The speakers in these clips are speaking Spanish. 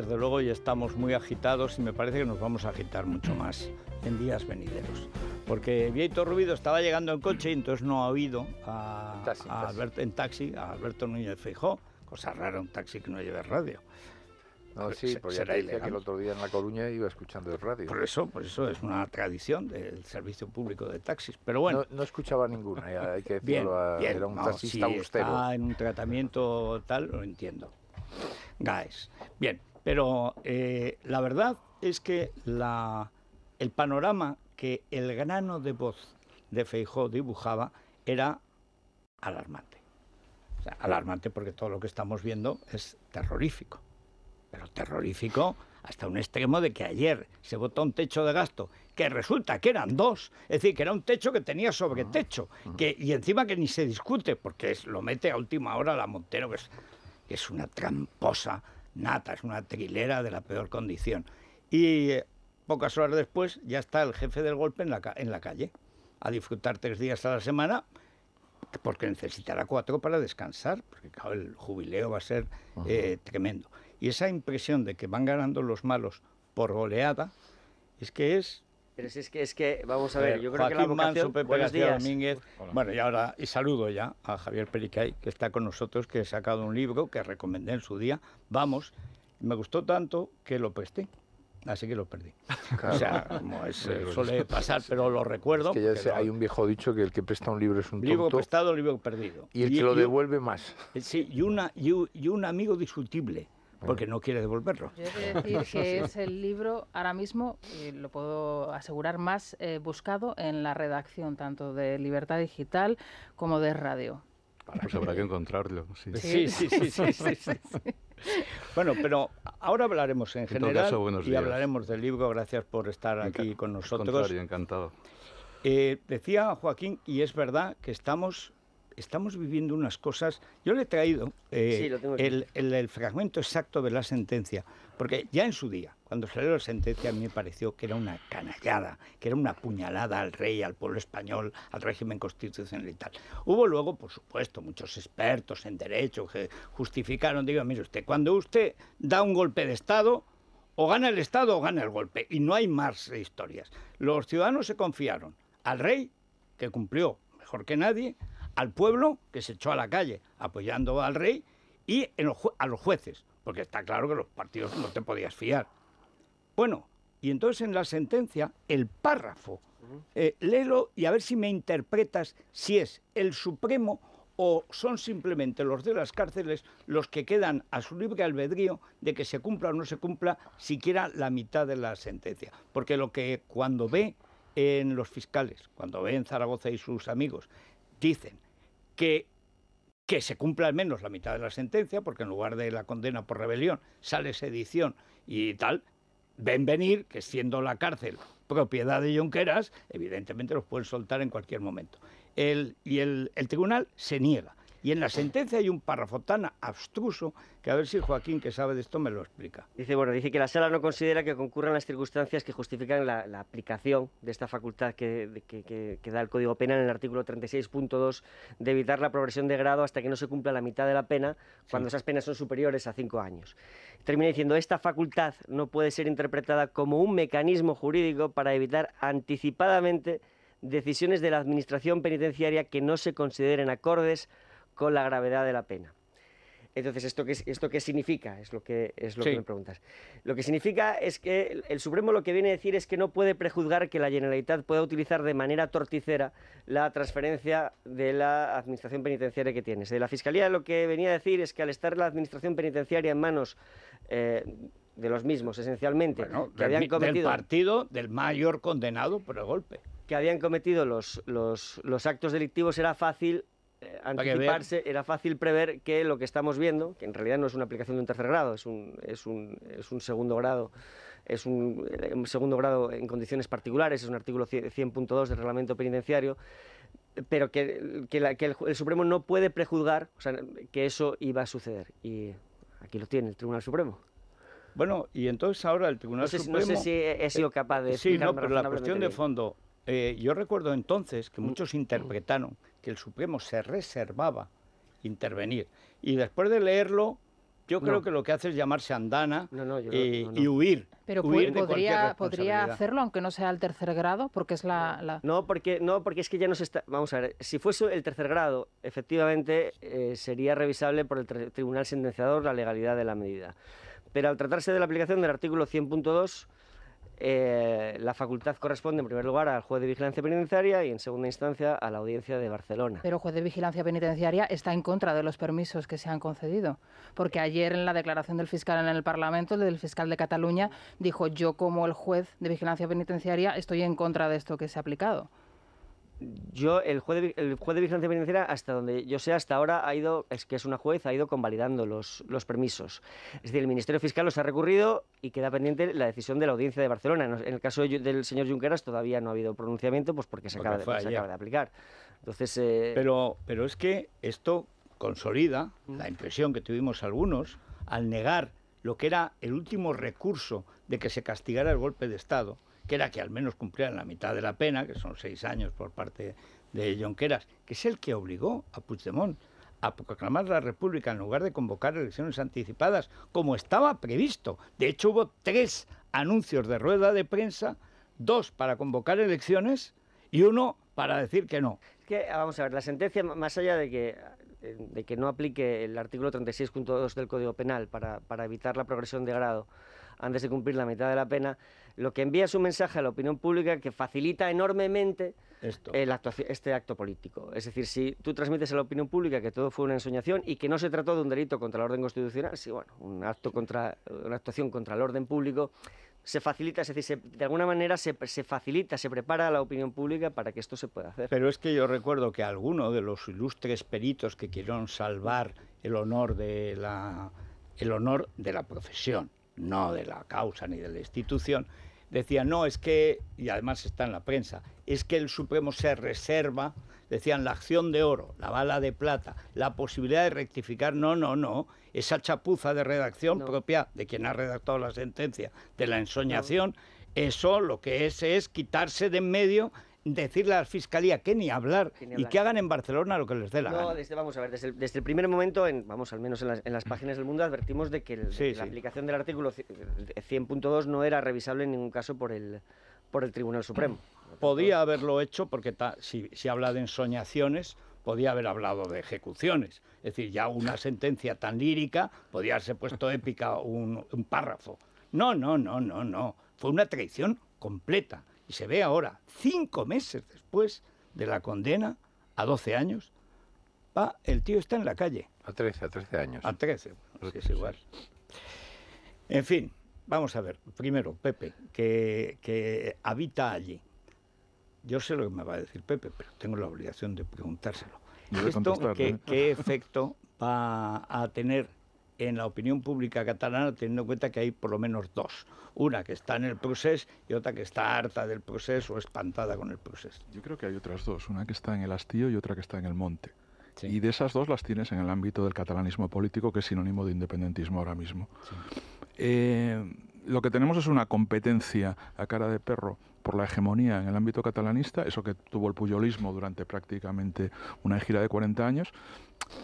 Desde luego ya estamos muy agitados y me parece que nos vamos a agitar mucho más en días venideros. Porque Vieito Rubido estaba llegando en coche y entonces no ha oído a, en taxi a Alberto Núñez Feijó. Cosa rara, un taxi que no lleve radio. No, sí, porque será que el otro día en La Coruña iba escuchando el radio. Por eso, por eso es una tradición del servicio público de taxis. Pero bueno. No, escuchaba ninguna, eh, hay que decirlo. Eh, era un taxista si austero. Está en un tratamiento tal, lo entiendo. Guys, Bien, pero eh, la verdad es que el panorama que el grano de voz de Feijó dibujaba era alarmante. O sea, alarmante porque todo lo que estamos viendo es terrorífico. Pero terrorífico hasta un extremo de que ayer se votó un techo de gasto que resulta que eran dos, es decir, que era un techo que tenía sobre techo, ah, ah. y encima que ni se discute, porque es, lo mete a última hora la Montero, que es una tramposa nata, es una trilera de la peor condición. Y eh, pocas horas después ya está el jefe del golpe en la, en la calle, a disfrutar tres días a la semana, porque necesitará cuatro para descansar, porque el jubileo va a ser eh, tremendo. Y esa impresión de que van ganando los malos por goleada, es que es pero si es que, es que vamos a ver, yo creo que la vocación... Manso, Domínguez. Bueno, y ahora, y saludo ya a Javier Pericay, que está con nosotros, que ha sacado un libro que recomendé en su día, Vamos, me gustó tanto que lo presté. Así que lo perdí. O sea, suele pasar, pero lo recuerdo. hay un viejo dicho que el que presta un libro es un tonto. Libro prestado, libro perdido. Y el que lo devuelve más. Sí, y, una, y un amigo discutible porque no quiere devolverlo. Yo decir que es el libro ahora mismo, eh, lo puedo asegurar, más eh, buscado en la redacción tanto de Libertad Digital como de Radio. Ah, pues habrá que encontrarlo. Sí, sí, sí, sí. bueno, pero ahora hablaremos en, general y hablaremos del libro. Gracias por estar aquí con nosotros. encantado. Eh, decía Joaquín, y es verdad que estamos estamos viviendo unas cosas. Yo le he traído eh, el, fragmento exacto de la sentencia, porque ya en su día, cuando salió la sentencia, a mí me pareció que era una canallada, que era una puñalada al rey, al pueblo español, al régimen constitucional y tal. Hubo luego, por supuesto, muchos expertos en derecho que justificaron, digo, mire usted, cuando usted da un golpe de Estado, o gana el Estado o gana el golpe, y no hay más historias. Los ciudadanos se confiaron al rey, que cumplió mejor que nadie, al pueblo que se echó a la calle apoyando al rey y a los jueces, porque está claro que los partidos no te podías fiar. Bueno, y entonces en la sentencia, el párrafo, eh, léelo y a ver si me interpretas si es el Supremo o son simplemente los de las cárceles los que quedan a su libre albedrío de que se cumpla o no se cumpla siquiera la mitad de la sentencia. Porque lo que cuando ve en los fiscales, cuando ve en Zaragoza y sus amigos, dicen que, se cumpla al menos la mitad de la sentencia, porque en lugar de la condena por rebelión sale sedición y tal, ven venir que siendo la cárcel propiedad de Jonqueras evidentemente los pueden soltar en cualquier momento. y el tribunal se niega. Y en la sentencia hay un párrafo tan abstruso que a ver si Joaquín, que sabe de esto, me lo explica. Dice, bueno, dice que la sala no considera que concurran las circunstancias que justifican la, aplicación de esta facultad que, da el Código Penal en el artículo 36.2 de evitar la progresión de grado hasta que no se cumpla la mitad de la pena cuando esas penas son superiores a cinco años. Termina diciendo, esta facultad no puede ser interpretada como un mecanismo jurídico para evitar anticipadamente decisiones de la Administración Penitenciaria que no se consideren acordes con la gravedad de la pena. Entonces, ¿esto qué, esto qué significa? Es lo, que, es lo que me preguntas. Lo que significa es que el Supremo lo que viene a decir es que no puede prejuzgar que la Generalitat pueda utilizar de manera torticera la transferencia de la administración penitenciaria que tiene. De la Fiscalía lo que venía a decir es que al estar la administración penitenciaria en manos eh, de los mismos, esencialmente, que habían cometido... partido del mayor condenado por el golpe que habían cometido los, los, actos delictivos era fácil eh, anticiparse, era fácil prever que lo que estamos viendo, que en realidad no es una aplicación de un tercer grado, es un, es un, segundo grado, es eh, un, segundo grado en condiciones particulares, es un artículo 100.2 del reglamento penitenciario, pero que, el, Supremo no puede prejuzgar que eso iba a suceder. Y aquí lo tiene el Tribunal Supremo. Bueno, y entonces ahora el Tribunal Supremo... No sé si he sido capaz de... Eh, sí, no, pero la cuestión de fondo, yo recuerdo entonces que mm. muchos interpretaron que el Supremo se reservaba intervenir. Y después de leerlo, yo creo que lo que hace es llamarse andana eh, y huir. Pero podría, hacerlo, aunque no sea el tercer grado, porque es la, No, porque, no, porque es que ya no se está... Vamos a ver, si fuese el tercer grado, efectivamente eh, sería revisable por el Tribunal Sentenciador la legalidad de la medida. Pero al tratarse de la aplicación del artículo 100.2 eh, la facultad corresponde en primer lugar al juez de vigilancia penitenciaria y en segunda instancia a la audiencia de Barcelona. Pero el juez de vigilancia penitenciaria está en contra de los permisos que se han concedido, porque ayer en la declaración del fiscal en el Parlamento, el del fiscal de Cataluña, dijo yo como el juez de vigilancia penitenciaria estoy en contra de esto que se ha aplicado yo, el juez, de, el juez de vigilancia penitenciaria, hasta donde yo sé, hasta ahora ha ido, es que es una juez, ha ido convalidando los, los permisos. Es decir, el Ministerio Fiscal los ha recurrido y queda pendiente la decisión de la Audiencia de Barcelona. En el caso del señor Junqueras todavía no ha habido pronunciamiento, pues porque se, acaba, de, se acaba, de, aplicar. Entonces, eh, pero, pero es que esto consolida la impresión que tuvimos algunos al negar lo que era el último recurso de que se castigara el golpe de Estado que era que al menos cumplieran la mitad de la pena, que son seis años por parte de Jonqueras, que es el que obligó a Puigdemont a proclamar la República en lugar de convocar elecciones anticipadas, como estaba previsto. De hecho, hubo tres anuncios de rueda de prensa, dos para convocar elecciones y uno para decir que no. Es que, ah, vamos a ver, la sentencia, más allá de que, eh, de que no aplique el artículo 36.2 del Código Penal para, para evitar la progresión de grado antes de cumplir la mitad de la pena, lo que envía es un mensaje a la opinión pública que facilita enormemente eh, este acto político. Es decir, si tú transmites a la opinión pública que todo fue una ensoñación y que no se trató de un delito contra el orden constitucional, sí, bueno, un acto contra, una actuación contra el orden público, se facilita, es decir, de alguna manera se, facilita, se prepara a la opinión pública para que esto se pueda hacer. Pero es que yo recuerdo que alguno de los ilustres peritos que quieron salvar el honor de la, el honor de la profesión, no de la causa ni de la institución, decían, no, es que, y además está en la prensa, es que el Supremo se reserva, decían, la acción de oro, la bala de plata, la posibilidad de rectificar, no, no, no, esa chapuza de redacción propia de quien ha redactado la sentencia, de la ensoñación, eso lo que es es quitarse de en medio decirle a la Fiscalía que ni hablar, y que hagan en Barcelona lo que les dé la no, gana. Desde, vamos a ver, desde el, primer momento, en, vamos, al menos en las, en las, páginas del mundo, advertimos de que la aplicación del artículo 100.2 no era revisable en ningún caso por el, por el Tribunal Supremo. Mm. Podía haberlo hecho porque si, si habla de ensoñaciones, podía haber hablado de ejecuciones. Es decir, ya una sentencia tan lírica podía haberse puesto épica un párrafo. No, no, no, no, no. Fue una traición completa. Y se ve ahora, cinco meses después de la condena, a 12 años, va, el tío está en la calle. A 13, a 13 años. A 13, es igual. En fin, vamos a ver. Primero, Pepe, que, habita allí. Yo sé lo que me va a decir Pepe, pero tengo la obligación de preguntárselo. ¿Esto qué, qué efecto va a tener en la opinión pública catalana, teniendo en cuenta que hay por lo menos dos. Una que está en el proceso y otra que está harta del proceso o espantada con el proceso. Yo creo que hay otras dos, una que está en el hastío y otra que está en el monte. Y de esas dos las tienes en el ámbito del catalanismo político, que es sinónimo de independentismo ahora mismo. Eh, lo que tenemos es una competencia a cara de perro por la hegemonía en el ámbito catalanista, eso que tuvo el puyolismo durante prácticamente una gira de 40 años,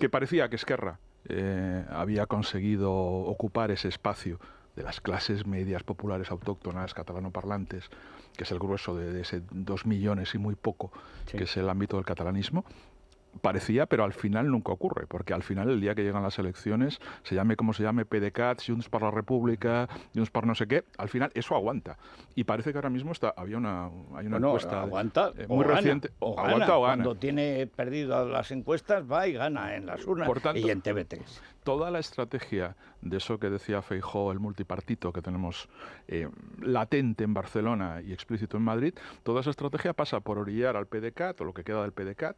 que parecía que Esquerra eh, había conseguido ocupar ese espacio de las clases medias populares autóctonas catalanoparlantes, que es el grueso de, ese dos millones y muy poco, que es el ámbito del catalanismo, parecía, pero al final nunca ocurre, porque al final el día que llegan las elecciones, se llame como se llame, PDCAT, unos para la República, unos para no sé qué, al final eso aguanta. Y parece que ahora mismo está, había una, hay una encuesta aguanta, eh, muy reciente. Cuando tiene perdido las encuestas, va y gana en las urnas y en TVT. Toda la estrategia de eso que decía Feijó, el multipartito que tenemos eh, latente en Barcelona y explícito en Madrid, toda esa estrategia pasa por orillar al PDCAT o lo que queda del PDCAT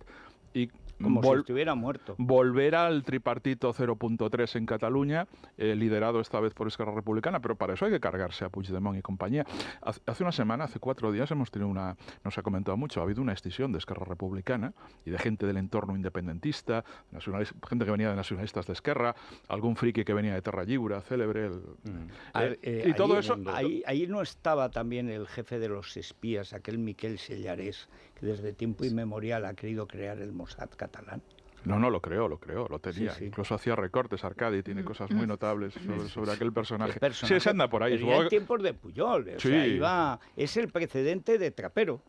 y como si estuviera muerto. Volver al tripartito 0.3 en Cataluña, eh, liderado esta vez por Esquerra Republicana, pero para eso hay que cargarse a Puigdemont y compañía. Hace una semana, hace cuatro días, hemos tenido una, nos ha comentado mucho, ha habido una escisión de Esquerra Republicana y de gente del entorno independentista, gente que venía de nacionalistas de Esquerra, algún friki que venía de Terra Lliura, célebre. El, mm. eh, eh, y todo eso. Ahí, ahí no estaba también el jefe de los espías, aquel Miquel Sellarés, desde tiempo inmemorial ha querido crear el Mossad catalán. No, no, lo creó, lo creó, lo tenía. Incluso hacía recortes, Arcadi tiene mm. cosas muy notables sobre, aquel personaje. Sí, se anda por ahí. tiempos de Puyol, es el precedente de Trapero.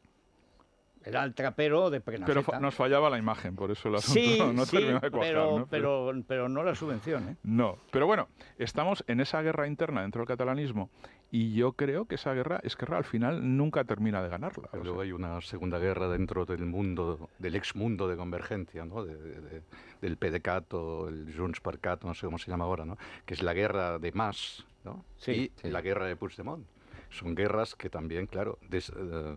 Era el trapero de Prenafeta. Pero nos fallaba la imagen, por eso el asunto no terminó de cuajar. Pero, ¿no? Pero, pero, no la subvención. ¿eh? No, pero bueno, estamos en esa guerra interna dentro del catalanismo y yo creo que esa guerra, es que al final nunca termina de ganarla. luego hay una segunda guerra dentro del mundo, del ex mundo de convergencia, ¿no? del PDCAT o el Junts per Cat, no sé cómo se llama ahora, ¿no? que es la guerra de Mas ¿no? Sí, y la guerra de Puigdemont. Son guerras que también, claro, eh,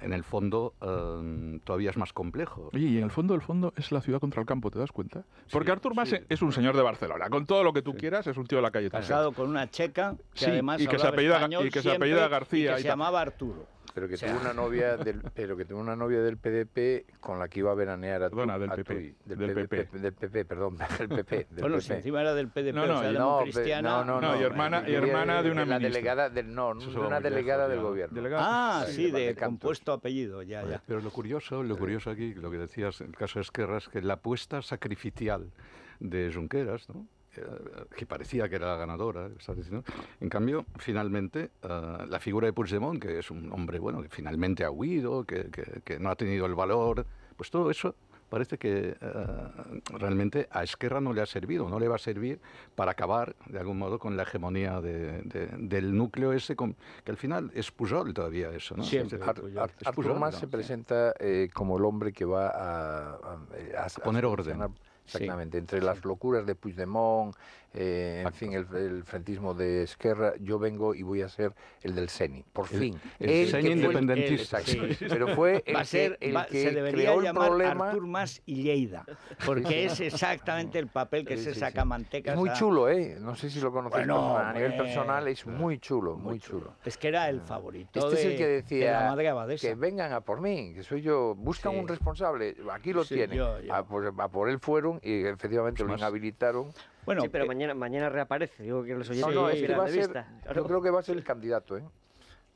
en el fondo eh, todavía es más complejo. Oye, y en el fondo, el fondo es la ciudad contra el campo, ¿te das cuenta? Porque Artur Mas es un señor de Barcelona, con todo lo que tú quieras, es un tío de la calle. Casado con una checa que y que, se y que se García. llamaba Arturo. pero que tuvo una novia del pero que una novia del PDP con la que iba a veranear a tu, del, PP, del, PP. del, PP. perdón, del PP. Del bueno, PP. si encima era del PDP, no, no, o no, No, no, no, y hermana, hermana de una ministra. delegada del no, una delegada del gobierno. ah, sí, de, compuesto apellido, ya, ya. Pero lo curioso, lo curioso aquí, lo que decías, el caso de Esquerra es que la apuesta sacrificial de Junqueras, ¿no? Eh, que parecía que era la ganadora, eh, En cambio, finalmente, eh, la figura de Puigdemont, que es un hombre bueno, que finalmente ha huido, que, no ha tenido el valor, pues todo eso parece que realmente a Esquerra no le ha servido, no le va a servir para acabar de algún modo con la hegemonía del núcleo ese, con, que al final es Pujol todavía eso. ¿no? Siempre, Ar, se presenta como el hombre que va a poner orden. Exactamente, entre las locuras de Puigdemont, eh, en fin, el, frentismo de Esquerra, yo vengo y voy a ser el del CENI, por fin. El, el independentista. Pero fue el va se debería llamar Artur Mas y porque es exactamente el papel que se saca manteca. Es muy chulo, ¿eh? No sé si lo conocéis, a nivel personal es muy chulo, muy, chulo. Es que era el ah. favorito Este es el que decía, que vengan a por mí, que soy yo, buscan un responsable, aquí lo tienen. A, por, él fueron y efectivamente pues lo inhabilitaron. Bueno, sí, pero mañana, reaparece. Digo que los oyentes no, no, es Yo creo que va a ser el candidato, ¿eh?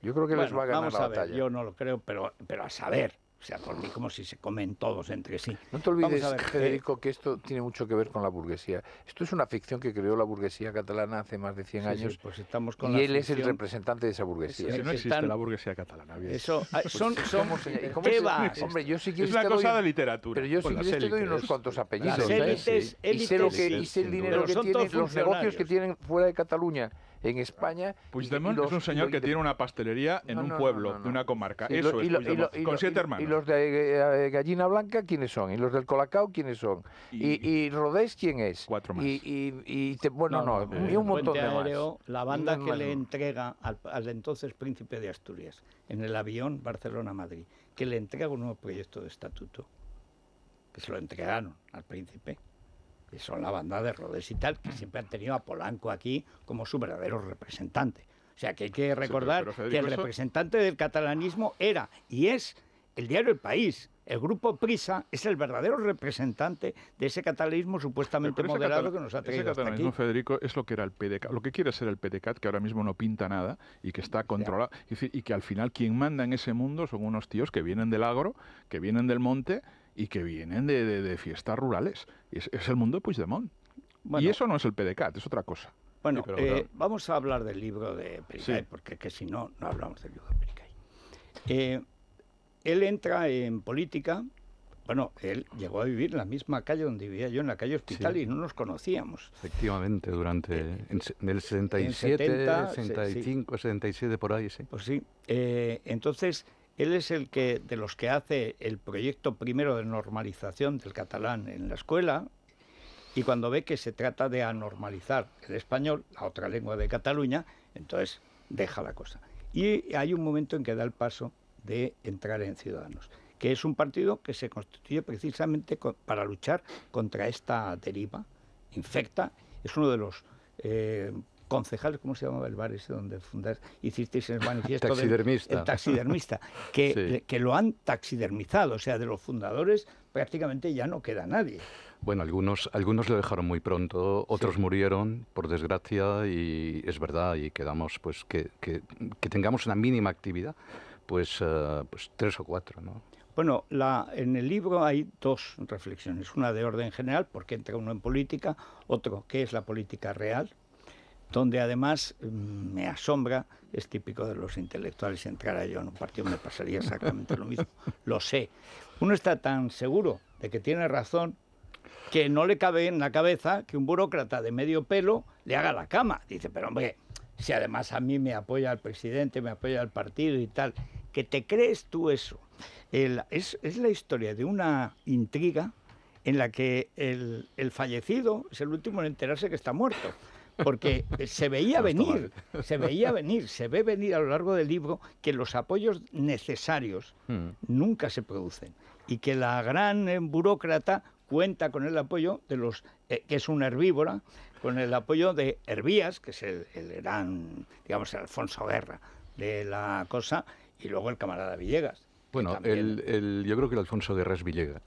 Yo creo que les va a ganar la batalla. Yo no lo creo, pero, pero a saber. O sea, por mí como si se comen todos entre sí. No te olvides, Federico, eh, que esto tiene mucho que ver con la burguesía. Esto es una ficción que creó la burguesía catalana hace más de 100 años. Pues y él es el representante de esa burguesía. Sí, no existe la burguesía catalana. Eso, ah, son, pues, son, ¿cómo, ¿cómo Hombre, yo quiero es una cosa de literatura. Pero yo sí que te doy unos cuantos apellidos. Las élites, ¿eh? élites, y sé, lo que, y sé el dinero que tienen, los negocios que tienen fuera de Cataluña en España. Puigdemont es un señor que tiene una pastelería en un pueblo, en de una comarca. Eso es con siete hermanos. ¿Y los de eh, eh, Gallina Blanca quiénes son? ¿Y los del Colacao quiénes son? ¿Y, Rodés quién es? Cuatro más. Y, bueno, no, un montón de más. La banda que le entrega al, al entonces príncipe de Asturias, en el avión Barcelona-Madrid, que le entrega un nuevo proyecto de estatuto, que se lo entregaron al príncipe que son la banda de Rodés y tal, que siempre han tenido a Polanco aquí como su verdadero representante. O sea, que hay que recordar que el representante del catalanismo era y es el diario El País. El grupo Prisa es el verdadero representante de ese catalanismo supuestamente moderado que nos ha traído. Ese catalanismo, Federico, es lo que era el PDCAT, lo que quiere ser el PDCAT, que ahora mismo no pinta nada y que está controlado. y que al final quien manda en ese mundo son unos tíos que vienen del agro, que vienen del monte y que vienen de, de, fiestas rurales. Es, es, el mundo de Puigdemont. Bueno, y eso no es el PDCAT, es otra cosa. Bueno, eh, vamos a hablar del libro de Pericay, porque que si no, no hablamos del libro de Pericay. Eh, él entra en política, bueno, él llegó a vivir en la misma calle donde vivía yo, en la calle Hospital, y no nos conocíamos. Efectivamente, durante el eh, en, ...el 67, 65, 77, por ahí, sí. Pues sí, entonces él es el que, de los que hace el proyecto primero de normalización del catalán en la escuela, y cuando ve que se trata de anormalizar el español, la otra lengua de Cataluña, entonces deja la cosa. Y hay un momento en que da el paso de entrar en Ciudadanos, que es un partido que se constituye precisamente para luchar contra esta deriva infecta. Es uno de los eh, concejales, ¿cómo se llamaba el bar ese donde fundaste? Hicisteis el manifiesto. taxidermista. el taxidermista, que, que lo han taxidermizado, o sea, de los fundadores prácticamente ya no queda nadie. Bueno, algunos, algunos lo dejaron muy pronto, otros murieron, por desgracia, y es verdad, y quedamos, pues, que, que, tengamos una mínima actividad, pues, eh, pues tres o cuatro, ¿no? Bueno, la, en el libro hay dos reflexiones, una de orden general, porque entra uno en política, otro, que es la política real? donde además mm, me asombra, es típico de los intelectuales, si entrara yo en un partido me pasaría exactamente lo mismo, lo sé. Uno está tan seguro de que tiene razón que no le cabe en la cabeza que un burócrata de medio pelo le haga la cama. Dice, pero hombre, si además a mí me apoya el presidente, me apoya el partido y tal, que te crees tú eso. es, la historia de una intriga en la que el, el, fallecido es el último en enterarse que está muerto porque se veía venir, se veía venir, se ve venir a lo largo del libro que los apoyos necesarios hmm. nunca se producen y que la gran eh, burócrata cuenta con el apoyo de los, eh, que es una herbívora, con el apoyo de Herbías, que es el, el gran, digamos, el Alfonso Guerra de la cosa, y luego el camarada Villegas. Bueno, yo creo que el Alfonso de es Villegas.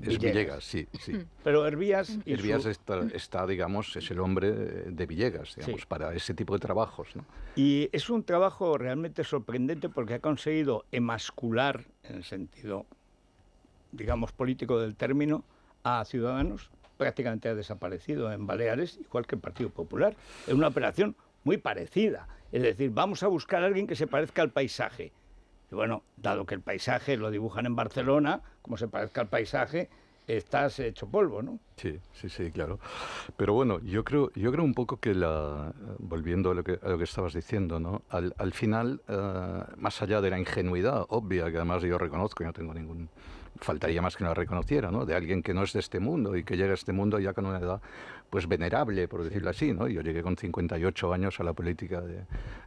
Es Villegas, sí, sí. Mm. Pero Hervías... Mm. está, digamos, es el hombre de Villegas, digamos, para ese tipo de trabajos. ¿no? Y es un trabajo realmente sorprendente porque ha conseguido emascular, en el sentido, digamos, político del término, a Ciudadanos, prácticamente ha desaparecido en Baleares, igual que el Partido Popular. Es una operación muy parecida. Es decir, vamos a buscar a alguien que se parezca al paisaje. Y bueno, dado que el paisaje lo dibujan en Barcelona, como se parezca al paisaje, estás hecho polvo, ¿no? Sí, sí, sí, claro. Pero bueno, yo creo, yo creo un poco que la, volviendo a lo que, estabas diciendo, ¿no? Al, final, eh, más allá de la ingenuidad obvia, que además yo reconozco, y no tengo ningún faltaría más que no la reconociera, ¿no? De alguien que no es de este mundo y que llega a este mundo ya con una edad, pues venerable, por decirlo así, ¿no? Yo llegué con 58 años a la política de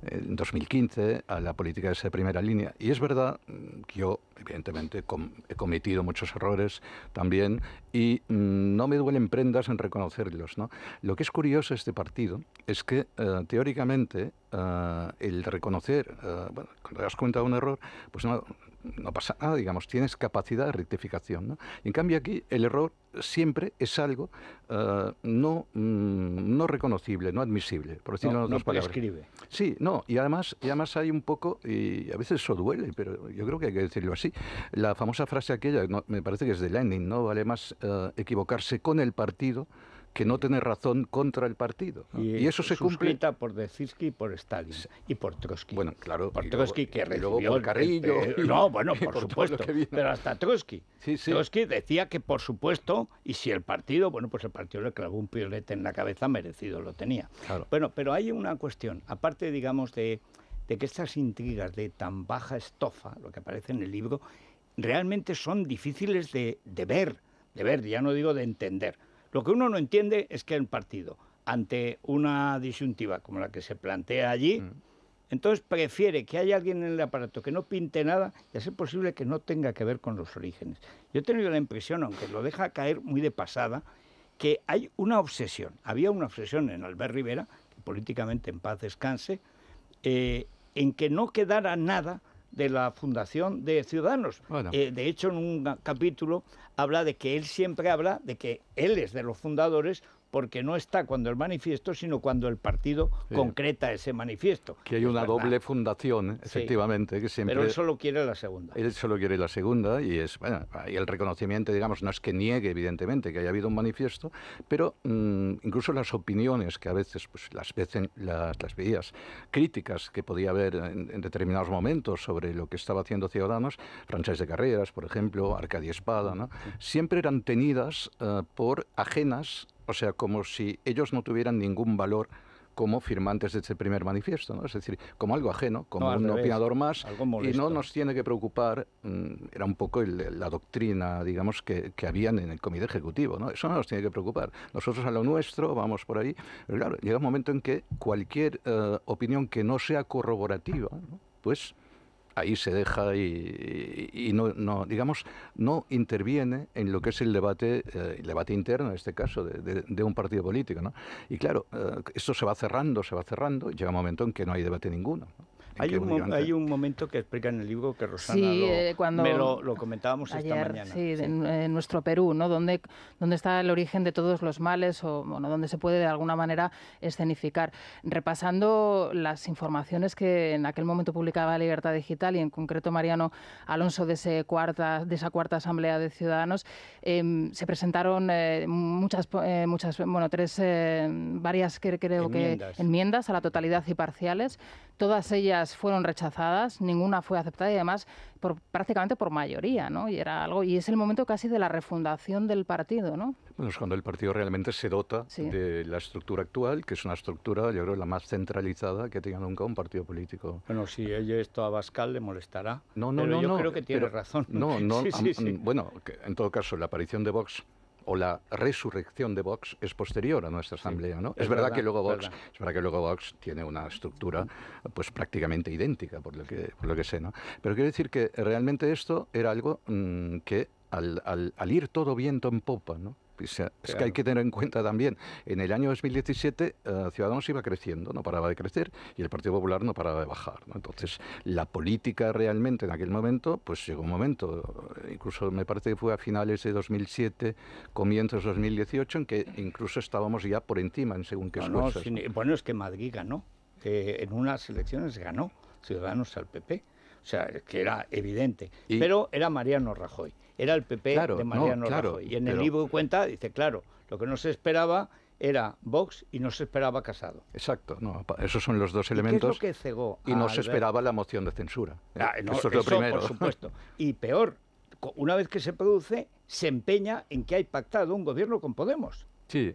en 2015, a la política de esa primera línea. Y es verdad que yo, evidentemente, he cometido muchos errores también y mm, no me duelen prendas en reconocerlos, ¿no? Lo que es curioso de este partido es que, eh, teóricamente, eh, el reconocer, eh, bueno, cuando te das cuenta de un error, pues no, no pasa nada, digamos, tienes capacidad de rectificación. En cambio aquí el error siempre es algo eh, mm, no, reconocible, no admisible, por decirlo no, lo Sí, no, y además, además hay un poco, y a veces eso duele, pero yo creo que hay que decirlo así, la famosa frase aquella, me parece que es de Lenin, ¿no? Vale más eh, equivocarse con el partido que no tiene razón contra el partido. Y, eso se cumple. por de y por Stalin y por Trotsky. Bueno, claro. Por Trotsky que recibió... Luego Carrillo. no, bueno, por, supuesto. Pero hasta Trotsky. Trotsky decía que por supuesto, y si el partido, bueno, pues el partido le clavó un piolete en la cabeza, merecido lo tenía. Bueno, pero hay una cuestión, aparte, digamos, de, de que estas intrigas de tan baja estofa, lo que aparece en el libro, realmente son difíciles de, de ver, de ver, ya no digo de entender. Lo que uno no entiende es que el partido, ante una disyuntiva como la que se plantea allí, mm. entonces prefiere que haya alguien en el aparato que no pinte nada y hacer posible que no tenga que ver con los orígenes. Yo he tenido la impresión, aunque lo deja caer muy de pasada, que hay una obsesión. Había una obsesión en Albert Rivera, que políticamente en paz descanse, eh, en que no quedara nada de la fundación de Ciudadanos. Eh, de hecho, en un capítulo habla de que él siempre habla de que él es de los fundadores porque no está cuando el manifiesto, sino cuando el partido concreta ese manifiesto. Que hay una doble fundación, efectivamente. Pero él solo quiere la segunda. Él solo quiere la segunda y es, bueno, y el reconocimiento, digamos, no es que niegue, evidentemente, que haya habido un manifiesto, pero mm, incluso las opiniones que a veces, pues las, veces, las, veías, críticas que podía haber en, determinados momentos sobre lo que estaba haciendo Ciudadanos, Francés de Carreras, por ejemplo, Arcadi Espada, ¿no? siempre eran tenidas eh, por ajenas o sea, como si ellos no tuvieran ningún valor como firmantes de este primer manifiesto, ¿no? es decir, como algo ajeno, como un opinador más, y no nos tiene que preocupar, mm, era un poco la doctrina, digamos, que, que, habían en el comité ejecutivo, ¿no? eso no nos tiene que preocupar, nosotros a lo nuestro vamos por ahí, pero claro, llega un momento en que cualquier eh, opinión que no sea corroborativa, ¿no? pues ahí se deja y, no, digamos, no interviene en lo que es el debate, eh, el debate interno, en este caso, de, un partido político. ¿no? Y claro, eh, esto se va cerrando, se va cerrando, llega un momento en que no hay debate ninguno hay un, momento que explica en el libro que Rosana eh, me lo, comentábamos ayer, esta mañana. Sí, En, nuestro Perú, ¿no? Donde, donde está el origen de todos los males o bueno, donde se puede de alguna manera escenificar. Repasando las informaciones que en aquel momento publicaba Libertad Digital y en concreto Mariano Alonso de, ese cuarta, de esa cuarta asamblea de ciudadanos, em, se presentaron eh, muchas, eh, muchas, bueno, tres, varias que, creo que enmiendas a la totalidad y parciales. Todas ellas fueron rechazadas, ninguna fue aceptada y además prácticamente por mayoría, ¿no? Y era algo y es el momento casi de la refundación del partido, ¿no? Bueno, es cuando el partido realmente se dota de la estructura actual, que es una estructura, yo creo, la más centralizada que tenga nunca un partido político. Bueno, si ella esto a Bascal le molestará. No, no, pero no. Yo creo que tiene razón. No, no. bueno, en todo caso, la aparición de Vox o la resurrección de Vox es posterior a nuestra asamblea, ¿no? Es, verdad, que luego Vox, tiene una estructura pues prácticamente idéntica por lo que lo que sé, ¿no? Pero quiero decir que realmente esto era algo mm, que al, al, ir todo viento en popa, ¿no? Es que hay que tener en cuenta también, en el año 2017 eh, Ciudadanos iba creciendo, no paraba de crecer, y el Partido Popular no paraba de bajar. Entonces, la política realmente en aquel momento, pues llegó un momento, incluso me parece que fue a finales de 2007, comienzos de 2018, en que incluso estábamos ya por encima en según qué no, cosas. bueno, es que Madrid ganó. en unas elecciones ganó Ciudadanos al PP. O sea, que era evidente. pero era Mariano Rajoy era el PP de Mariano Rajoy. Y en el libro cuenta dice, claro, lo que no se esperaba era Vox y no se esperaba Casado. Exacto, esos son los dos elementos. ¿Y que Y no se esperaba la moción de censura. Ah, eso es lo primero. Por supuesto. Y peor, una vez que se produce, se empeña en que hay pactado un gobierno con Podemos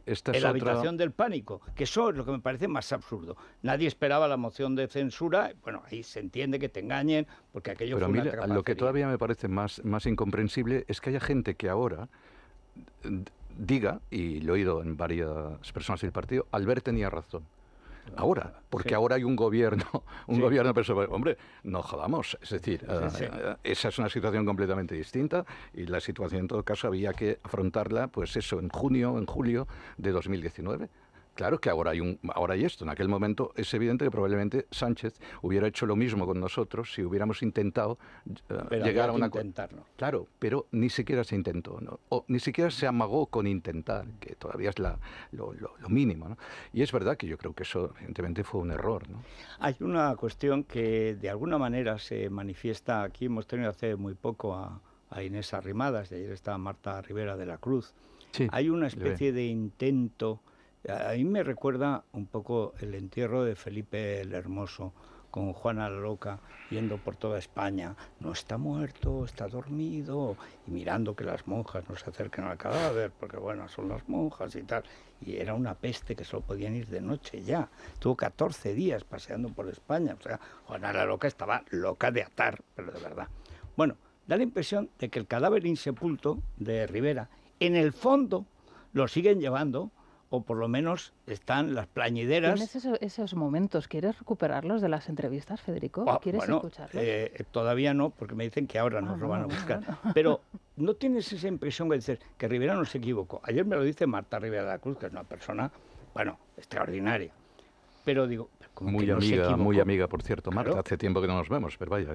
esta es la habitación del pánico, que eso es lo que me parece más absurdo. Nadie esperaba la moción de censura, bueno, ahí se entiende que te engañen, porque aquello lo que todavía me parece más, más incomprensible es que haya gente que ahora eh, diga, y lo he oído en varias personas del partido, Albert tenía razón ahora, porque ahora hay un gobierno, un gobierno personal. Hombre, no jodamos, es decir, ah, esa es una situación completamente distinta y la situación en todo caso había que afrontarla, pues eso, en junio, en julio de 2019. Claro que ahora hay, un, ahora hay esto. En aquel momento es evidente que probablemente Sánchez hubiera hecho lo mismo con nosotros si hubiéramos intentado eh, llegar a una... Intentarlo. Claro, pero ni siquiera se intentó, ¿no? o ni siquiera se amagó con intentar, que todavía es lo, mínimo. ¿no? Y es verdad que yo creo que eso evidentemente fue un error. ¿no? Hay una cuestión que de alguna manera se manifiesta aquí. Hemos tenido hace muy poco a, Inés Arrimadas y ayer estaba Marta Rivera de la Cruz. hay una especie de intento a mí me recuerda un poco el entierro de Felipe el Hermoso con Juana la Loca yendo por toda España. No está muerto, está dormido. Y mirando que las monjas no se acerquen al cadáver, porque bueno, son las monjas y tal. Y era una peste que solo podían ir de noche ya. Tuvo 14 días paseando por España. O sea, Juana la Loca estaba loca de atar, pero de verdad. Bueno, da la impresión de que el cadáver insepulto de Rivera, en el fondo, lo siguen llevando o por lo menos están las plañideras. ¿Tienes esos, momentos? ¿Quieres recuperarlos de las entrevistas, Federico? Ah, ¿Quieres bueno, escucharlos? Eh, todavía no, porque me dicen que ahora nos ah, lo van a buscar. Pero ¿no tienes esa impresión de decir que Rivera no se equivocó? Ayer me lo dice Marta Rivera de la Cruz, que es una persona, bueno, extraordinaria. Pero digo, muy amiga, muy amiga, por cierto, Marta. Hace tiempo que no nos vemos, pero vaya.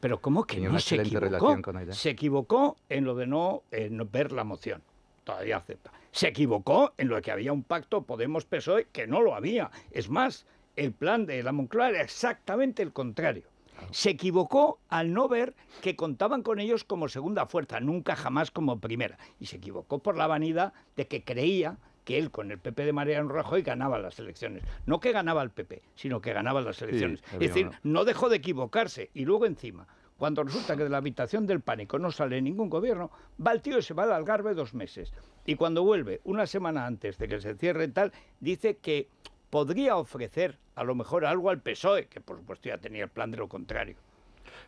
pero ¿cómo que no se equivocó? con Se equivocó en lo de no eh, ver la moción. Todavía acepta. Se equivocó en lo que había un pacto Podemos-PSOE que no lo había. Es más, el plan de la Moncloa era exactamente el contrario. Se equivocó al no ver que contaban con ellos como segunda fuerza, nunca jamás como primera. Y se equivocó por la vanidad de que creía que él con el PP de Mariano Rajoy ganaba las elecciones. No que ganaba el PP, sino que ganaba las elecciones. es decir, no dejó de equivocarse. Y luego encima, cuando resulta que de la habitación del pánico no sale ningún gobierno, va y se va al Algarve dos meses. Y cuando vuelve, una semana antes de que se cierre tal, dice que podría ofrecer a lo mejor algo al PSOE, que por supuesto ya tenía el plan de lo contrario.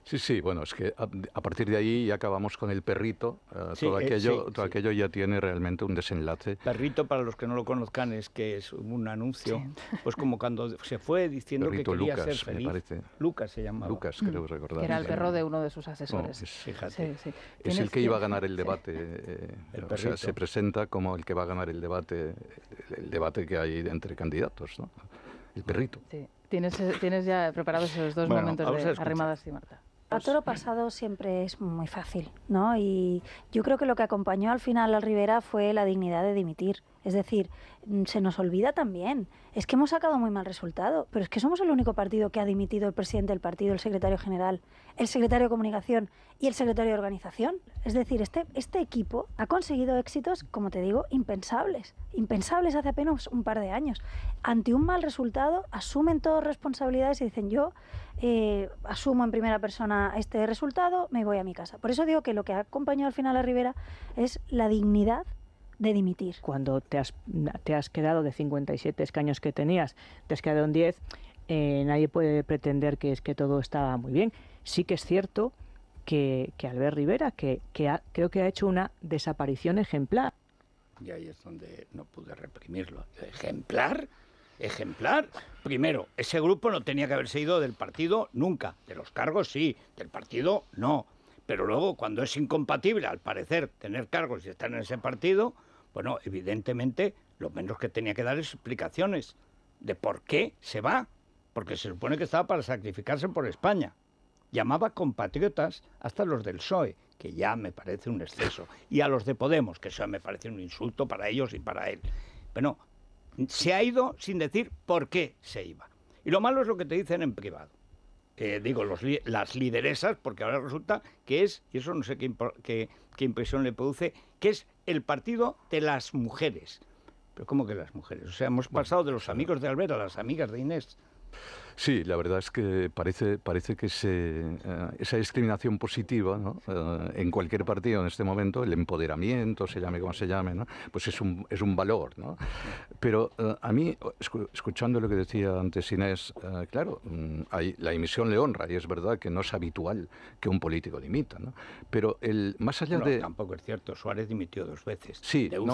Sí, sí, bueno, es que a, partir de ahí ya acabamos con el perrito. Eh, todo eh, aquello, todo aquello ya tiene realmente un desenlace. Perrito, para los que no lo conozcan, es que es un anuncio. Pues como cuando se fue diciendo que quería ser feliz. Lucas se llamaba. Lucas, creo mm. recordar. Era el perro de uno de sus asesores. es, el que iba a ganar el debate. Eh, o sea, se presenta como el que va a ganar el debate, el, debate que hay entre candidatos, ¿no? El perrito. Sí. Tienes, eh, tienes ya preparados esos dos momentos de arrimadas y Marta. A pues, toro pasado siempre es muy fácil, ¿no? Y yo creo que lo que acompañó al final a Rivera fue la dignidad de dimitir. Es decir, mm, se nos olvida también. Es que hemos sacado muy mal resultado, pero es que somos el único partido que ha dimitido el presidente del partido, el secretario general, el secretario de comunicación y el secretario de organización. Es decir, este, este equipo ha conseguido éxitos, como te digo, impensables. Impensables hace apenas un par de años. Ante un mal resultado, asumen todas responsabilidades y dicen yo eh, asumo en primera persona este resultado, me voy a mi casa. Por eso digo que lo que ha acompañado al final a Rivera es la dignidad de dimitir. Cuando te has, te has quedado de 57 escaños que tenías, te has quedado en 10, eh, nadie puede pretender que es que todo estaba muy bien. Sí que es cierto que, que Albert Rivera, que, que creo que ha hecho una desaparición ejemplar. Y ahí es donde no pude reprimirlo. Ejemplar, ejemplar. Primero, ese grupo no tenía que haberse ido del partido nunca. De los cargos sí, del partido no. Pero luego, cuando es incompatible, al parecer, tener cargos y estar en ese partido, bueno, evidentemente lo menos que tenía que dar es explicaciones de por qué se va, porque se supone que estaba para sacrificarse por España. Llamaba compatriotas hasta los del PSOE, que ya me parece un exceso, y a los de Podemos, que ya me parece un insulto para ellos y para él. Bueno, se ha ido sin decir por qué se iba. Y lo malo es lo que te dicen en privado. Eh, digo, los, las lideresas, porque ahora resulta que es, y eso no sé qué, qué, impresión le produce, que es el partido de las mujeres. Pero ¿cómo que las mujeres? O sea, hemos pasado de los pues, amigos de Albert a las amigas de Inés. Sí, la verdad es que parece, parece que eh, esa discriminación positiva ¿no? Eh, en cualquier partido en este momento, el empoderamiento, se llame como se llame, ¿no? pues es un, es un valor. ¿no? Pero eh, a mí, escuchando lo que decía antes Inés, claro, mm, hay, la emisión le honra y es verdad que no es habitual que un político dimita. ¿no? Pero el, más allá de... Tampoco es cierto, Suárez dimitió dos veces, sí, de un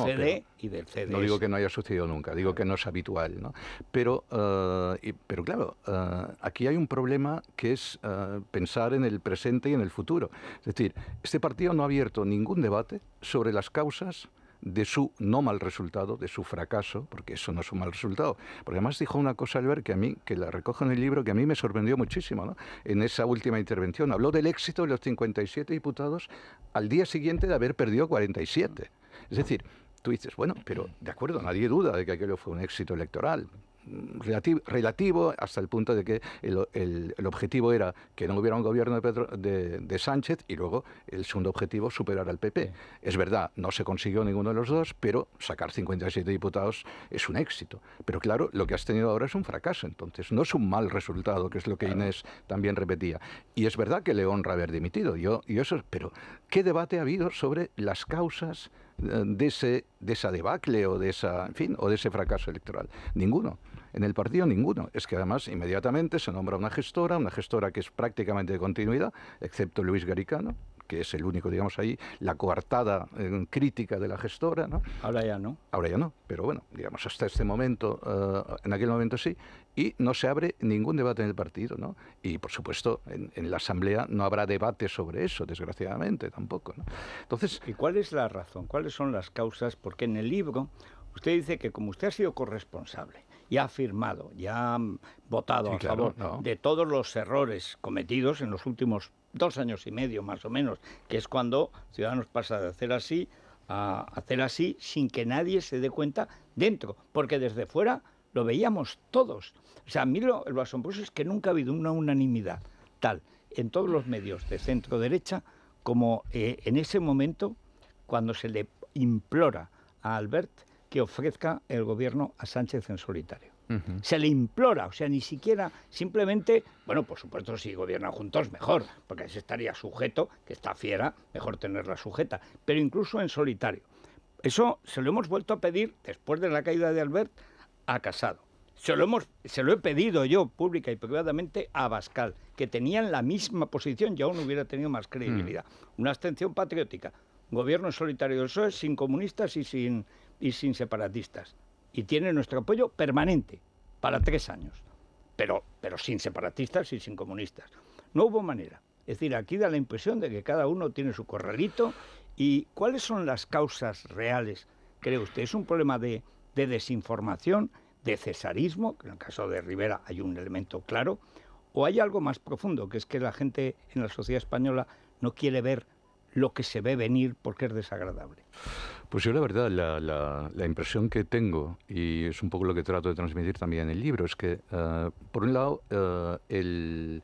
y del CDS. No digo que no haya sucedido nunca, digo que no es habitual. ¿no? Pero, pero claro eh, aquí hay un problema que es eh, pensar en el presente y en el futuro. Es decir, este partido no ha abierto ningún debate sobre las causas de su no mal resultado, de su fracaso, porque eso no es un mal resultado. Porque además dijo una cosa, Albert, que a mí, que la recojo en el libro, que a mí me sorprendió muchísimo, En esa última intervención. Habló del éxito de los 57 diputados al día siguiente de haber perdido 47. Es decir, tú dices, bueno, pero de acuerdo, nadie duda de que aquello fue un éxito electoral, relativo, hasta el punto de que el, objetivo era que no hubiera un gobierno de, de, Sánchez y luego el segundo objetivo superar al PP. Es verdad, no se consiguió ninguno de los dos, pero sacar 57 diputados es un éxito. Pero claro, lo que has tenido ahora es un fracaso, entonces no es un mal resultado, que es lo que Inés también repetía. Y es verdad que le honra haber dimitido, yo, eso, pero ¿qué debate ha habido sobre las causas? de, ese, de esa debacle o de, esa, en fin, o de ese fracaso electoral. Ninguno. En el partido ninguno. Es que además inmediatamente se nombra una gestora, una gestora que es prácticamente de continuidad, excepto Luis Garicano, que es el único, digamos, ahí, la coartada eh, crítica de la gestora, ¿no? Ahora ya no. Ahora ya no, pero bueno, digamos, hasta este momento, eh, en aquel momento sí, y no se abre ningún debate en el partido, ¿no? Y, por supuesto, en, en la Asamblea no habrá debate sobre eso, desgraciadamente, tampoco, ¿no? Entonces... ¿Y cuál es la razón? ¿Cuáles son las causas? Porque en el libro usted dice que como usted ha sido corresponsable, ya ha firmado, ya ha votado a favor de todos los errores cometidos en los últimos dos años y medio más o menos, que es cuando Ciudadanos pasa de hacer así a hacer así sin que nadie se dé cuenta dentro, porque desde fuera lo veíamos todos. O sea, a mí lo, asombroso es que nunca ha habido una unanimidad tal en todos los medios de centro derecha como eh, en ese momento cuando se le implora a Albert ofrezca el gobierno a Sánchez en solitario. Se le implora, o sea, ni siquiera, simplemente, bueno, por supuesto, si gobiernan juntos, mejor, porque se estaría sujeto, que está fiera, mejor tenerla sujeta, pero incluso en solitario. Eso se lo hemos vuelto a pedir después de la caída de Albert a Casado. Se lo, hemos, se lo he pedido yo pública y privadamente a Bascal, que tenían la misma posición y aún hubiera tenido más credibilidad. Mm. Una abstención patriótica, gobierno solitario del PSOE sin comunistas y sin y sin separatistas. Y tiene nuestro apoyo permanente para tres años, pero, pero sin separatistas y sin comunistas. No hubo manera. Es decir, aquí da la impresión de que cada uno tiene su corralito. ¿Y cuáles son las causas reales, cree usted? ¿Es un problema de, de desinformación, de cesarismo, en el caso de Rivera hay un elemento claro, o hay algo más profundo, que es que la gente en la sociedad española no quiere ver lo que se ve venir porque es desagradable? Pues yo la verdad, la, la, impresión que tengo, y es un poco lo que trato de transmitir también en el libro, es que, eh, por un lado, eh, el,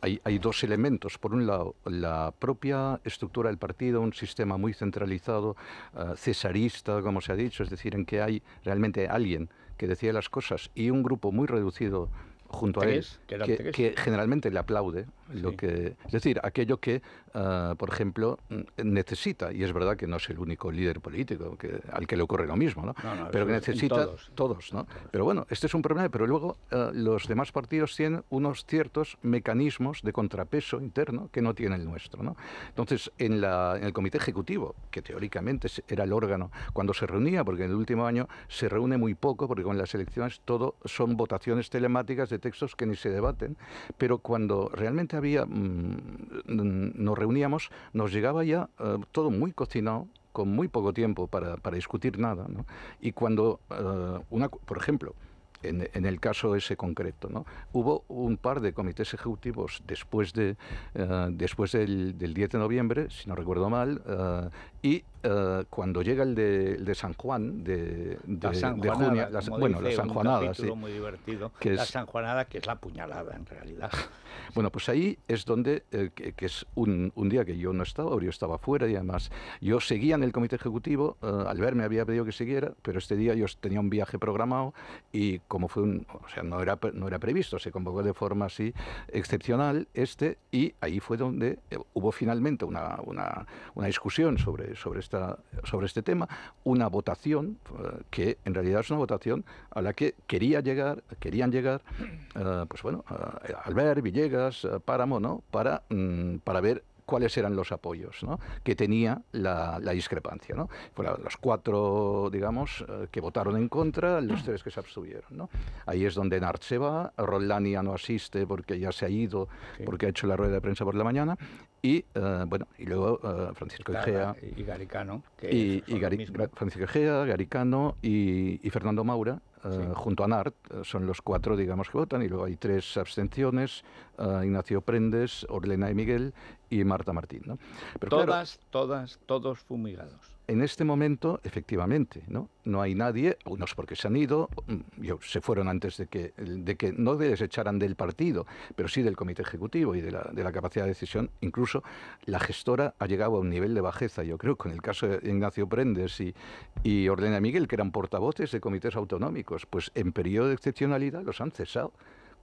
hay, hay, dos elementos. Por un lado, la propia estructura del partido, un sistema muy centralizado, eh, cesarista, como se ha dicho, es decir, en que hay realmente alguien que decide las cosas y un grupo muy reducido junto a él, que, generalmente le aplaude. Lo que, es decir, aquello que, ah, por ejemplo, mm, necesita, y es verdad que no es el único líder político al que le ocurre lo mismo, ¿no? pero que necesita todos, ¿no? Pero bueno, este es un problema, pero luego ah, los demás partidos tienen unos ciertos mecanismos de contrapeso interno que no tiene el nuestro. ¿no? Entonces, en, en el Comité Ejecutivo, que teóricamente era el órgano cuando se reunía, porque en el último año se reúne muy poco, porque con las elecciones todo son votaciones telemáticas de textos que ni se debaten, pero cuando realmente había, mm, mm, nos reuníamos, nos llegaba ya eh, todo muy cocinado, con muy poco tiempo para, para discutir nada. Y cuando, eh, una, por ejemplo, en, el caso ese concreto. ¿no? Hubo un par de comités ejecutivos después, de, eh, después del, 10 de noviembre, si no recuerdo mal, y eh, cuando llega el de, San Juan, de, de, bueno, la San Juanada, que es, que es la puñalada en realidad. Bueno, pues ahí es donde, eh, que, es un, día que yo no estaba, yo estaba fuera y además yo seguía en el comité ejecutivo, eh, al verme me había pedido que siguiera, pero este día yo tenía un viaje programado y como fue un, o sea, no era, no era previsto, se convocó de forma así excepcional este y ahí fue donde hubo finalmente una, una discusión sobre, sobre este sobre este tema, una votación eh, que en realidad es una votación a la que quería llegar, querían llegar, eh, pues bueno, eh, Albert, Villegas, Páramo, ¿no? Para, mm, para ver cuáles eran los apoyos ¿no? que tenía la, discrepancia. ¿no? los cuatro, digamos, que votaron en contra, los tres que se abstuvieron. ¿no? Ahí es donde Nart se va, Rolania no asiste porque ya se ha ido, porque ha hecho la rueda de prensa por la mañana, y eh, bueno y luego eh, Francisco Egea y Garicano y, Francisco y, Fernando Maura eh, junto a Nart son los cuatro digamos que votan y luego hay tres abstenciones Ignacio Prendes Orlena y Miguel y Marta Martín ¿no? todas todas todos fumigados en este momento, efectivamente, ¿no? No hay nadie, unos porque se han ido, mm, se fueron antes de que, de que no desecharan del partido, pero sí del comité ejecutivo y de la, capacidad de decisión. Incluso la gestora ha llegado a un nivel de bajeza, yo creo, con el caso de Ignacio Prendes y, y Ordena Miguel, que eran portavoces de comités autonómicos, pues en periodo de excepcionalidad los han cesado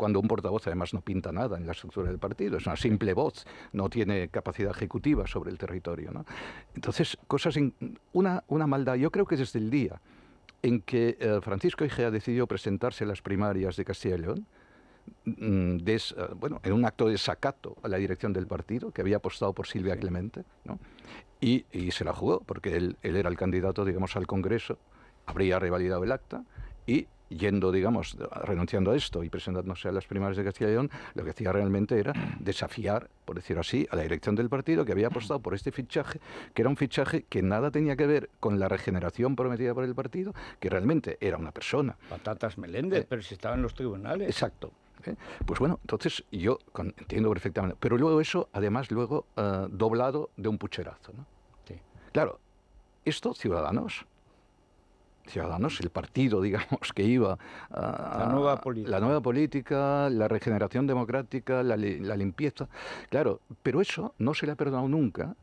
cuando un portavoz además no pinta nada en la estructura del partido, es una simple voz, no tiene capacidad ejecutiva sobre el territorio. ¿no? Entonces, cosas una, una maldad, yo creo que desde el día en que eh, Francisco Igea decidió presentarse a las primarias de Castilla y León, mm, eh, bueno, en un acto de sacato a la dirección del partido, que había apostado por Silvia Clemente, ¿no? y, y, se la jugó, porque él, él, era el candidato, digamos, al Congreso, habría revalidado el acta, y yendo, digamos, renunciando a esto y presentándose a las primarias de Castilla y León, lo que hacía realmente era desafiar, por decirlo así, a la dirección del partido que había apostado por este fichaje, que era un fichaje que nada tenía que ver con la regeneración prometida por el partido, que realmente era una persona. Patatas Meléndez, eh. pero si estaba en los tribunales. Exacto. ¿eh? Pues bueno, entonces yo entiendo perfectamente. Pero luego eso, además, luego eh, doblado de un pucherazo. ¿no? Claro, esto, ciudadanos, Ciudadanos, el partido, digamos, que iba a... La nueva política. La regeneración democrática, la, limpieza. Claro, pero eso no se le ha perdonado nunca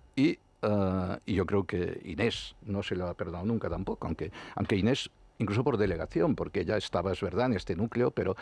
ah, y yo creo que Inés no se le ha perdonado nunca tampoco, aunque, aunque Inés incluso por delegación, porque ya estaba, es verdad, en este núcleo, pero...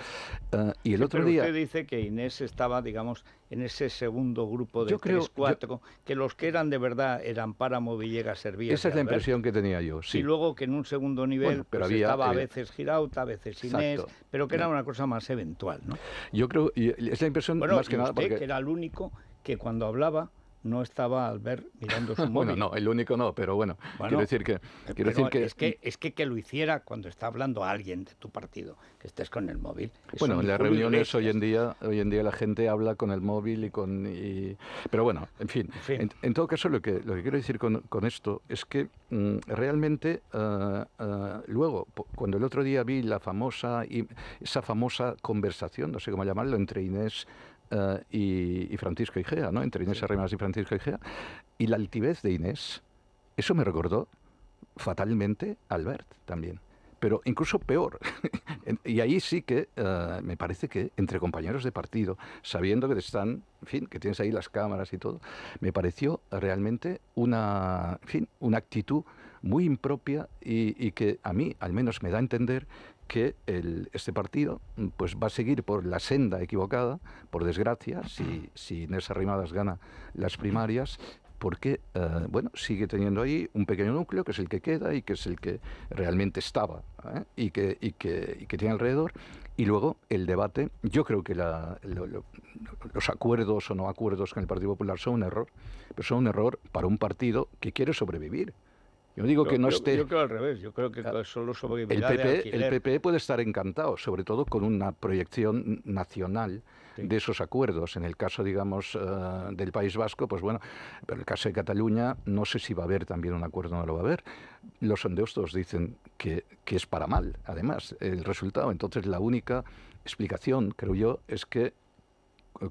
Eh, y el otro pero Usted dice que Inés estaba, digamos, en ese segundo grupo de tres, cuatro, que los que eran de verdad eran Páramo, Villegas, Servía... Esa es la impresión que tenía yo, sí. Y luego que en un segundo nivel pues, estaba a eh, veces Girauta, a veces Inés, pero que era una cosa más eventual, ¿no? Yo creo, es la impresión más que que era el único que cuando hablaba no estaba Albert mirando su móvil. bueno, no, el único no, pero bueno, quiero decir que... Eh, quiero decir que es, que es que que lo hiciera cuando está hablando alguien de tu partido, que estés con el móvil. Bueno, en las reuniones hoy en, día, hoy en día la gente habla con el móvil y con... pero bueno, en fin, en, todo caso lo que, lo que quiero decir con, esto es que mm, realmente eh, eh, luego, cuando el otro día vi la famosa, esa famosa conversación, no sé cómo llamarlo, entre Inés eh, y, Francisco Igea, ¿no? Entre Inés Arrimas y Francisco Igea. Y la altivez de Inés, eso me recordó fatalmente a Albert también. Pero incluso peor. y ahí sí que eh, me parece que entre compañeros de partido, sabiendo que están, fin, que tienes ahí las cámaras y todo, me pareció realmente una, fin, una actitud muy impropia y, que a mí al menos me da a entender que el, este partido pues va a seguir por la senda equivocada, por desgracia, si, si Inés Arrimadas gana las primarias, porque eh, bueno, sigue teniendo ahí un pequeño núcleo que es el que queda y que es el que realmente estaba ¿eh? y, que, y, que, tiene alrededor. Y luego el debate, yo creo que los acuerdos o no acuerdos con el Partido Popular son un error, pero son un error para un partido que quiere sobrevivir. Yo digo que no esté. Yo creo al revés, yo creo que ah, solo sobre el PP, puede estar encantado, sobre todo con una proyección nacional de esos acuerdos. En el caso, digamos, eh, del País Vasco, pues bueno, pero en el caso de Cataluña, no sé si va a haber también un acuerdo o no lo va a haber. Los sondeos dicen que, que es para mal, además, el resultado. Entonces, la única explicación, creo yo, es que eh,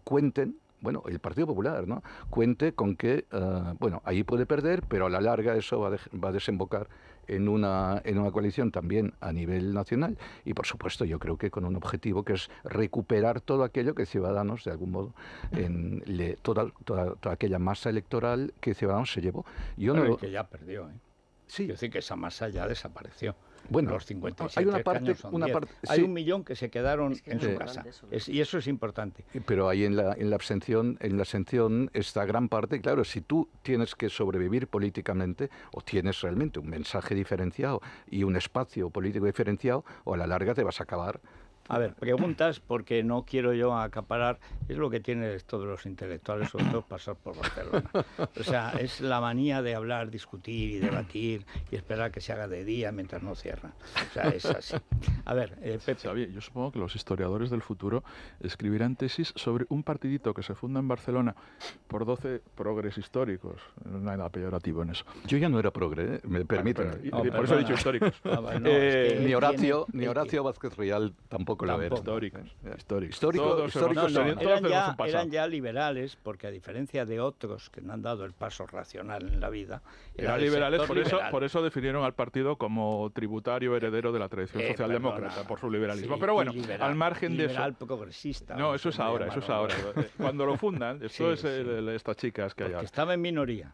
cuenten bueno, el Partido Popular, ¿no? Cuente con que, eh, bueno, ahí puede perder, pero a la larga eso va, a desembocar en una, en una coalición también a nivel nacional y, por supuesto, yo creo que con un objetivo que es recuperar todo aquello que Ciudadanos, de algún modo, en toda, toda, aquella masa electoral que Ciudadanos se llevó. Yo pero que ya perdió, ¿eh? Sí. yo decir que esa masa ya desapareció. Bueno, los hay una parte, hay un millón que se quedaron en su casa y eso es importante. Eh, pero ahí en la, abstención, en la abstención está gran parte. Claro, si tú tienes que sobrevivir políticamente o tienes realmente un mensaje diferenciado y un espacio político diferenciado, o a la larga te vas a acabar a ver, preguntas porque no quiero yo acaparar. Es lo que tienen todos los intelectuales, sobre todo pasar por Barcelona. O sea, es la manía de hablar, discutir y debatir y esperar que se haga de día mientras no cierra. O sea, es así. A ver, eh, Pepe. yo supongo que los historiadores del futuro escribirán tesis sobre un partidito que se funda en Barcelona por 12 progres históricos. No hay nada peyorativo en eso. Yo ya no era progre, ¿eh? me permiten. por eso he dicho históricos. Ah, eh, ni Horacio, ni Horacio Vázquez Real tampoco tampoco, la ¿eh? Históricos. Históricos. no, eran, ya, liberales, porque a diferencia de otros que no han dado el paso racional en la vida... Eran liberales, por eso, por eso definieron al partido como tributario heredero de la tradición eh, socialdemócrata, por su liberalismo. Pero bueno, al margen de eso... No, eso es ahora, eso es ahora. Cuando lo fundan, eso es estas chicas que hay estaba en minoría.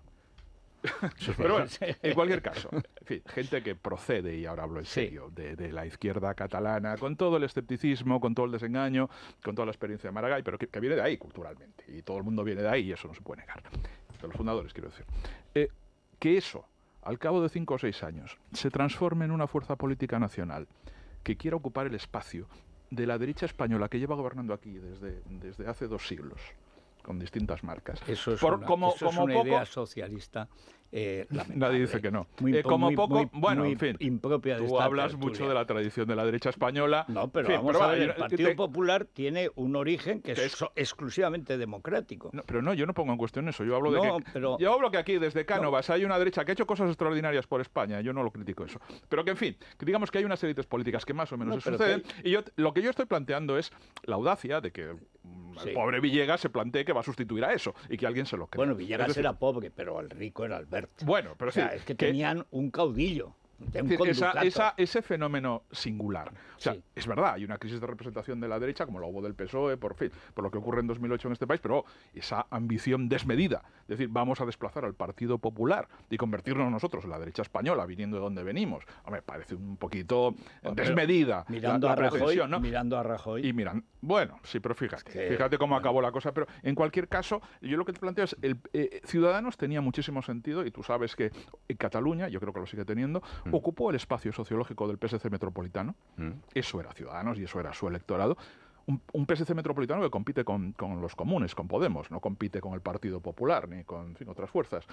Pero bueno, en cualquier caso, gente que procede, y ahora hablo en serio, de, la izquierda catalana, con todo el escepticismo, con todo el desengaño, con toda la experiencia de Maragall, pero que, viene de ahí culturalmente, y todo el mundo viene de ahí, y eso no se puede negar, de los fundadores, quiero decir. Eh, que eso, al cabo de cinco o seis años, se transforme en una fuerza política nacional que quiera ocupar el espacio de la derecha española que lleva gobernando aquí desde, desde hace dos siglos con distintas marcas. Eso es una, una idea socialista eh, Nadie dice que no. Muy, eh, como poco, bueno, en fin, tú hablas mucho de la tradición de la derecha española. No, pero, vamos a ver, el Partido Popular tiene un origen que, es, exclusivamente democrático. No, pero no, yo no pongo en cuestión eso. Yo hablo de que, yo hablo que aquí desde Cánovas hay una derecha que ha hecho cosas extraordinarias por España. Yo no lo critico eso, pero que en fin, digamos que hay unas élites políticas que más o menos suceden. Y yo, lo que yo estoy planteando es la audacia de que mm, el pobre Villegas se plantee que va a sustituir a eso y que alguien se lo quede. Bueno, Villegas era pobre, pero el rico era Alberto. Bueno, pero sí, es que, tenían un caudillo esa, ese fenómeno singular. O sea, es verdad, hay una crisis de representación de la derecha, como lo hubo del PSOE, por fin, por lo que ocurre en 2008 en este país, pero esa ambición desmedida, es decir, vamos a desplazar al Partido Popular y convertirnos nosotros en la derecha española, viniendo de donde venimos. me parece un poquito desmedida mirando a Rajoy, ¿no? Mirando a Rajoy. Y miran, bueno, sí, pero fíjate, fíjate cómo acabó la cosa, pero en cualquier caso, yo lo que te planteo es, el, eh, Ciudadanos tenía muchísimo sentido, y tú sabes que en Cataluña, yo creo que lo sigue teniendo, ocupó el espacio sociológico del PSC metropolitano. Mm. Eso era Ciudadanos y eso era su electorado. Un, PSC metropolitano que compite con, los comunes, con Podemos, no compite con el Partido Popular ni con otras fuerzas.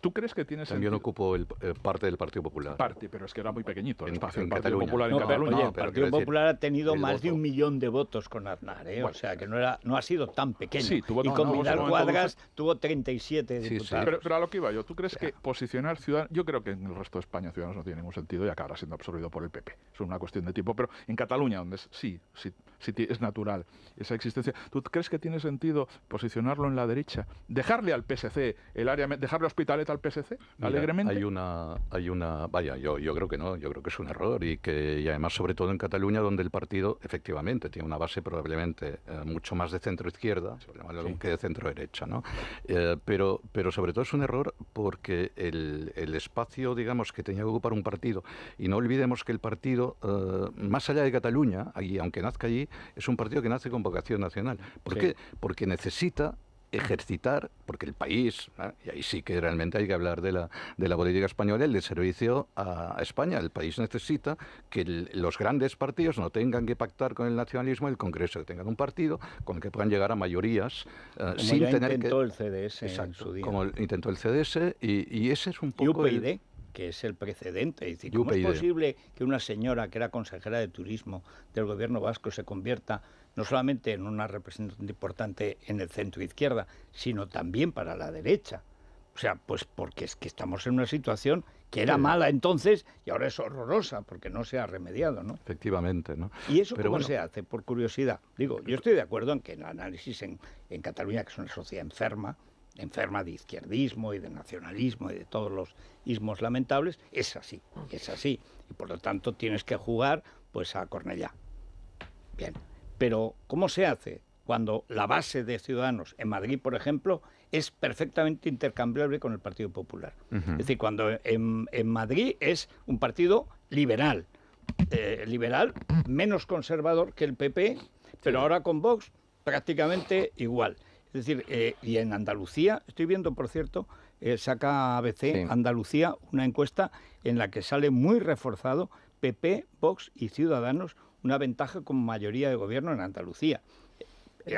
¿Tú crees que tienes También sentido? ocupo el, eh, parte del Partido Popular. Parte, pero es que era muy pequeñito el espacio Partido Popular en Cataluña. el Partido Popular ha tenido más de un millón de votos con Aznar, ¿eh? o sea que no era no ha sido tan pequeño. y con Vidal Cuadras tuvo 37 diputados. pero, lo que iba yo, ¿tú crees que posicionar Ciudadanos... Yo creo que en el resto de España Ciudadanos no tiene ningún sentido y acabará siendo absorbido por el PP. Es una cuestión de tipo pero en Cataluña, donde sí, sí, sí es natural esa existencia, ¿tú crees que tiene sentido posicionarlo en la derecha? Dejarle al PSC el área, dejarle hospitales al PSC alegremente? Hay una, hay una, vaya, yo, yo creo que no, yo creo que es un error y que y además sobre todo en Cataluña donde el partido efectivamente tiene una base probablemente eh, mucho más de centro izquierda que de centro derecha, ¿no? Eh, pero, pero sobre todo es un error porque el, espacio, digamos, que tenía que ocupar un partido y no olvidemos que el partido eh, más allá de Cataluña, allí, aunque nazca allí, es un partido que nace con vocación nacional. ¿Por qué? Porque necesita ejercitar, porque el país, ¿eh? y ahí sí que realmente hay que hablar de la, de la política española, el de servicio a, España. El país necesita que los grandes partidos no tengan que pactar con el nacionalismo, el Congreso que tengan un partido con el que puedan llegar a mayorías eh, como sin ya intentó el CDS en su día. Como intentó el CDS y, ese es un poco... que es el precedente. Es decir, ¿cómo es posible que una señora que era consejera de turismo del gobierno vasco se convierta no solamente en una representación importante en el centro izquierda, sino también para la derecha. O sea, pues porque es que estamos en una situación que era mala entonces y ahora es horrorosa porque no se ha remediado, ¿no? Efectivamente, ¿no? ¿Y eso Pero cómo se hace? Por curiosidad. Digo, yo estoy de acuerdo en que el análisis en, en Cataluña, que es una sociedad enferma, enferma de izquierdismo y de nacionalismo y de todos los ismos lamentables, es así, es así. Y por lo tanto tienes que jugar pues a Cornellá. Bien. Pero ¿cómo se hace cuando la base de Ciudadanos en Madrid, por ejemplo, es perfectamente intercambiable con el Partido Popular? Es decir, cuando en, Madrid es un partido liberal, eh, liberal menos conservador que el PP, pero ahora con Vox prácticamente igual. Es decir, eh, y en Andalucía, estoy viendo, por cierto, eh, saca ABC Andalucía una encuesta en la que sale muy reforzado PP, Vox y Ciudadanos una ventaja con mayoría de gobierno en Andalucía.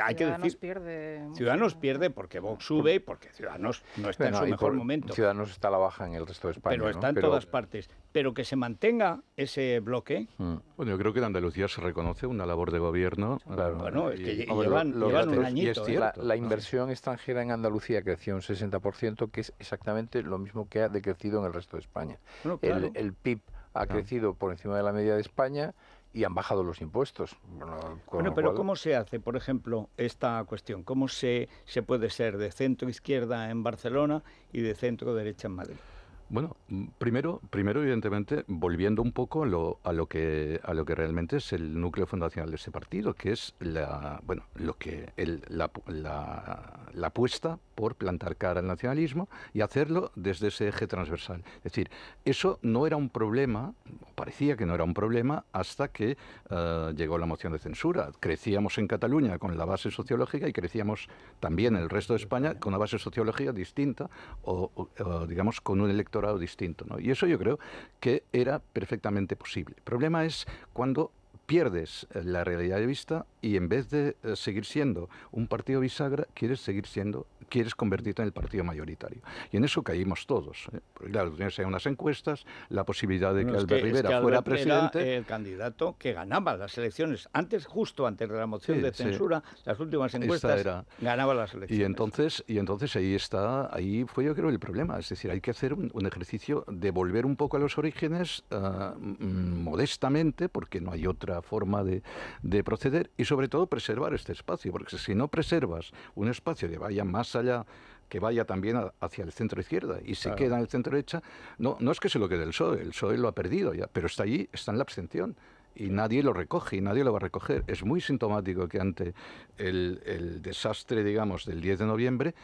hay que decir, pierde Ciudadanos pierde porque Vox sube y porque Ciudadanos no está en su mejor momento. Ciudadanos está a la baja en el resto de España. Pero está en todas partes. Pero que se mantenga ese bloque. Mm. Bueno, yo creo que en Andalucía se reconoce una labor de gobierno. Bueno, es que llevan, un añito. la, inversión extranjera en Andalucía creció un 60%, que es exactamente lo mismo que ha decrecido en el resto de España. el, PIB ha crecido por encima de la media de España y han bajado los impuestos. Bueno, pero ¿cómo se hace, por ejemplo, esta cuestión? ¿Cómo se, se puede ser de centro izquierda en Barcelona y de centro derecha en Madrid? Bueno, mm, primero, primero evidentemente, volviendo un poco a lo, que, a lo que realmente es el núcleo fundacional de ese partido, que es la, bueno, lo que la, la, apuesta por plantar cara al nacionalismo y hacerlo desde ese eje transversal. Es decir, eso no era un problema, parecía que no era un problema, hasta que eh, llegó la moción de censura. Crecíamos en Cataluña con la base sociológica y crecíamos también en el resto de España con una base sociológica distinta o, o digamos, con un elector distinto. ¿no? Y eso yo creo que era perfectamente posible. El problema es cuando pierdes eh, la realidad de vista y en vez de eh, seguir siendo un partido bisagra, quieres seguir siendo, quieres convertirte en el partido mayoritario. Y en eso caímos todos. ¿eh? Porque, claro, unas encuestas, la posibilidad de que Albert Rivera fuera presidente. el candidato que ganaba las elecciones. Antes, justo antes de la moción de censura, las últimas encuestas ganaba las elecciones. Y entonces, y entonces ahí está, ahí fue yo creo el problema. Es decir, hay que hacer un, ejercicio de volver un poco a los orígenes ah, mm, modestamente, porque no hay otra forma de, de proceder sobre todo preservar este espacio, porque si no preservas un espacio que vaya más allá que vaya también hacia el centro izquierda y se queda en el centro derecha, no, no es que se lo quede el PSOE, el PSOE lo ha perdido ya, pero está allí, está en la abstención y nadie lo recoge y nadie lo va a recoger. Es muy sintomático que ante el, desastre, digamos, del 10 de noviembre,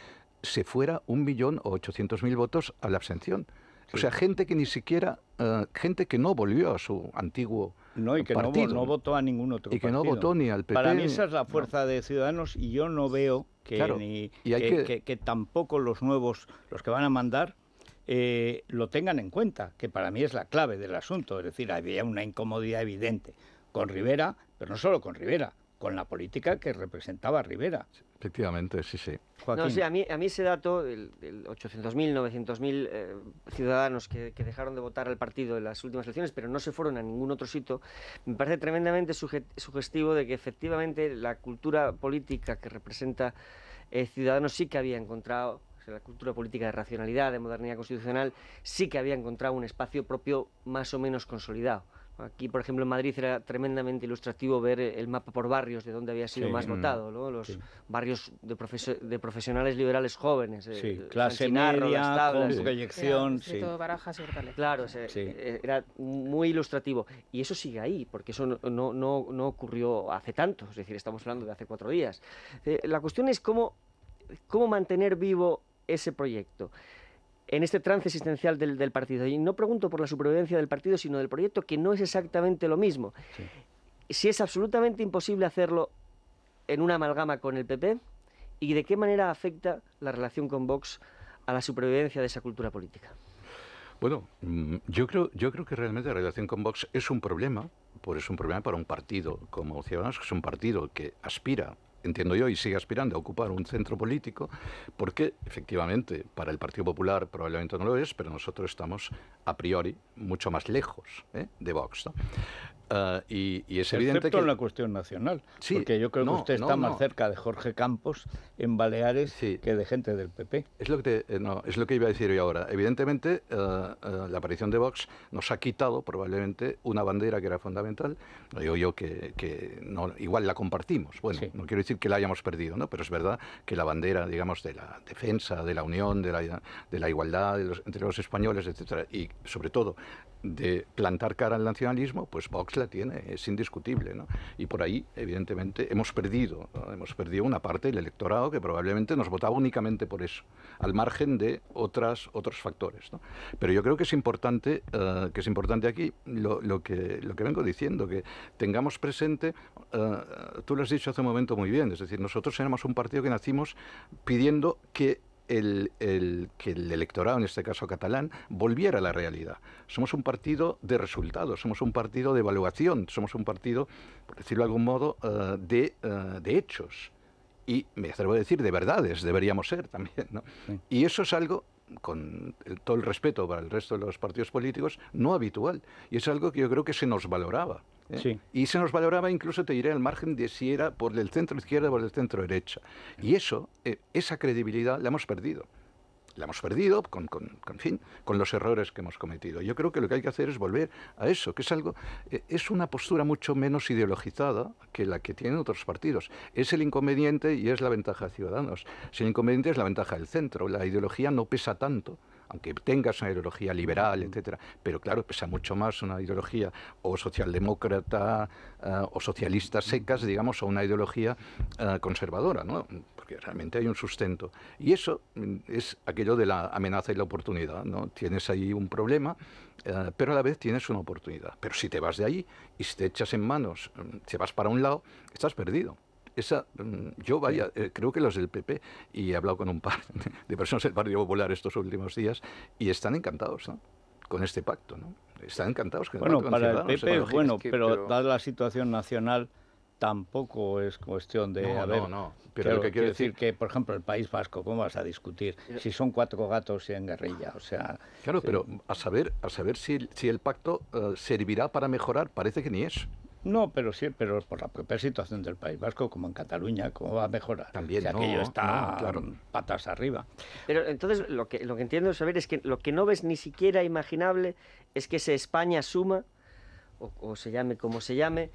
se fuera un millón o ochocientos mil votos a la abstención. O sea, gente que ni siquiera, eh, gente que no volvió a su antiguo no, y que no, votó a ningún otro Y que no votó ni al PP. Para mí esa es la fuerza de Ciudadanos y yo no veo que, que, tampoco los nuevos, los que van a mandar, eh, lo tengan en cuenta, que para mí es la clave del asunto. Es decir, había una incomodidad evidente con Rivera, pero no solo con Rivera, con la política que representaba Rivera. Efectivamente, sí, sí. No, a mí, a mí ese dato, el, el 800.000, 900.000 eh, ciudadanos que, dejaron de votar al partido en las últimas elecciones, pero no se fueron a ningún otro sitio, me parece tremendamente sugestivo de que efectivamente la cultura política que representa eh, Ciudadanos sí que había encontrado la cultura política de racionalidad, de modernidad constitucional, sí que había encontrado un espacio propio más o menos consolidado. Aquí, por ejemplo, en Madrid era tremendamente ilustrativo ver eh, el mapa por barrios de donde había sido más mm, votado, ¿no? Los barrios de, profesionales liberales jóvenes. Sí, clase media, con proyección. Sí. barajas y Claro, eh, era muy ilustrativo. Y eso sigue ahí, porque eso no, ocurrió hace tanto, es decir, estamos hablando de hace cuatro días. Eh, la cuestión es cómo mantener vivo ese proyecto en este trance existencial del, partido. Y no pregunto por la supervivencia del partido, sino del proyecto, que no es exactamente lo mismo. Si es absolutamente imposible hacerlo en una amalgama con el PP, ¿y de qué manera afecta la relación con Vox a la supervivencia de esa cultura política? Bueno, mm, yo creo, yo creo que realmente la relación con Vox es un problema, pues es un problema para un partido como Ciudadanos, que es un partido que aspira entiendo yo, y sigue aspirando a ocupar un centro político, porque efectivamente para el Partido Popular probablemente no lo es, pero nosotros estamos a priori mucho más lejos ¿eh? de Vox. Ah, y, es evidente Excepto que... en la cuestión nacional, sí, porque yo creo que usted está más cerca de Jorge Campos en Baleares que de gente del PP. Es lo que, eh, no, es lo que iba a decir hoy ahora. Evidentemente, eh, la aparición de Vox nos ha quitado probablemente una bandera que era fundamental. digo yo que, que no, igual la compartimos. Bueno, no quiero decir que la hayamos perdido, ¿no? Pero es verdad que la bandera, digamos, de la defensa, de la unión, de la, de la igualdad entre los españoles, etcétera, y sobre todo de plantar cara al nacionalismo, pues Vox la tiene, es indiscutible. ¿no? Y por ahí, evidentemente, hemos perdido, hemos perdido una parte del electorado que probablemente nos votaba únicamente por eso, al margen de otras, otros factores. Pero yo creo que es importante, eh, que es importante aquí lo, que, lo que vengo diciendo, que tengamos presente, eh, tú lo has dicho hace un momento muy bien, es decir, nosotros éramos un partido que nacimos pidiendo que el, que el electorado, en este caso catalán, volviera a la realidad. Somos un partido de resultados, somos un partido de evaluación, somos un partido, por decirlo de algún modo, eh, eh, de, hechos y me atrevo a decir de verdades deberíamos ser también. ¿no? Y eso es algo con eh, todo el respeto para el resto de los partidos políticos, no habitual. Y es algo que yo creo que se nos valoraba. ¿eh? Y se nos valoraba incluso, te diré, al margen de si era por el centro izquierda o por el centro derecha. Y eso, eh, esa credibilidad la hemos perdido la hemos perdido, con, fin, con los errores que hemos cometido. Yo creo que lo que hay que hacer es volver a eso, que es algo, eh, es una postura mucho menos ideologizada que la que tienen otros partidos. Es el inconveniente y es la ventaja de Ciudadanos. Si el inconveniente es la ventaja del centro, la ideología no pesa tanto aunque tengas una ideología liberal, etcétera, pero claro, pesa mucho más una ideología o socialdemócrata eh, o socialista secas, digamos, o una ideología eh, conservadora, ¿no? porque realmente hay un sustento. Y eso mm, es aquello de la amenaza y la oportunidad. ¿no? Tienes ahí un problema, eh, pero a la vez tienes una oportunidad. Pero si te vas de ahí y te echas en manos, mm, te vas para un lado, estás perdido esa, mm, yo vaya, eh, creo que los del PP, y he hablado con un par de personas del Partido Popular estos últimos días, y están encantados con este pacto, ¿no? Están encantados. Con bueno, el para el PP, ¿eh? bueno, pero, pero dada la situación nacional, tampoco es cuestión de... No, no, Pero lo que quiero decir... que, por ejemplo, el País Vasco, ¿cómo vas a discutir si son cuatro gatos y en guerrilla? O sea... Claro, pero a saber, a saber si, el pacto eh, servirá para mejorar, parece que ni es. No, pero sí, pero por la propia situación del País Vasco, como en Cataluña, cómo va a mejorar. También, aquello está patas arriba. Pero entonces lo que, lo que entiendo saber es que lo que no ves ni siquiera imaginable es que se España suma, o, o se llame como se llame,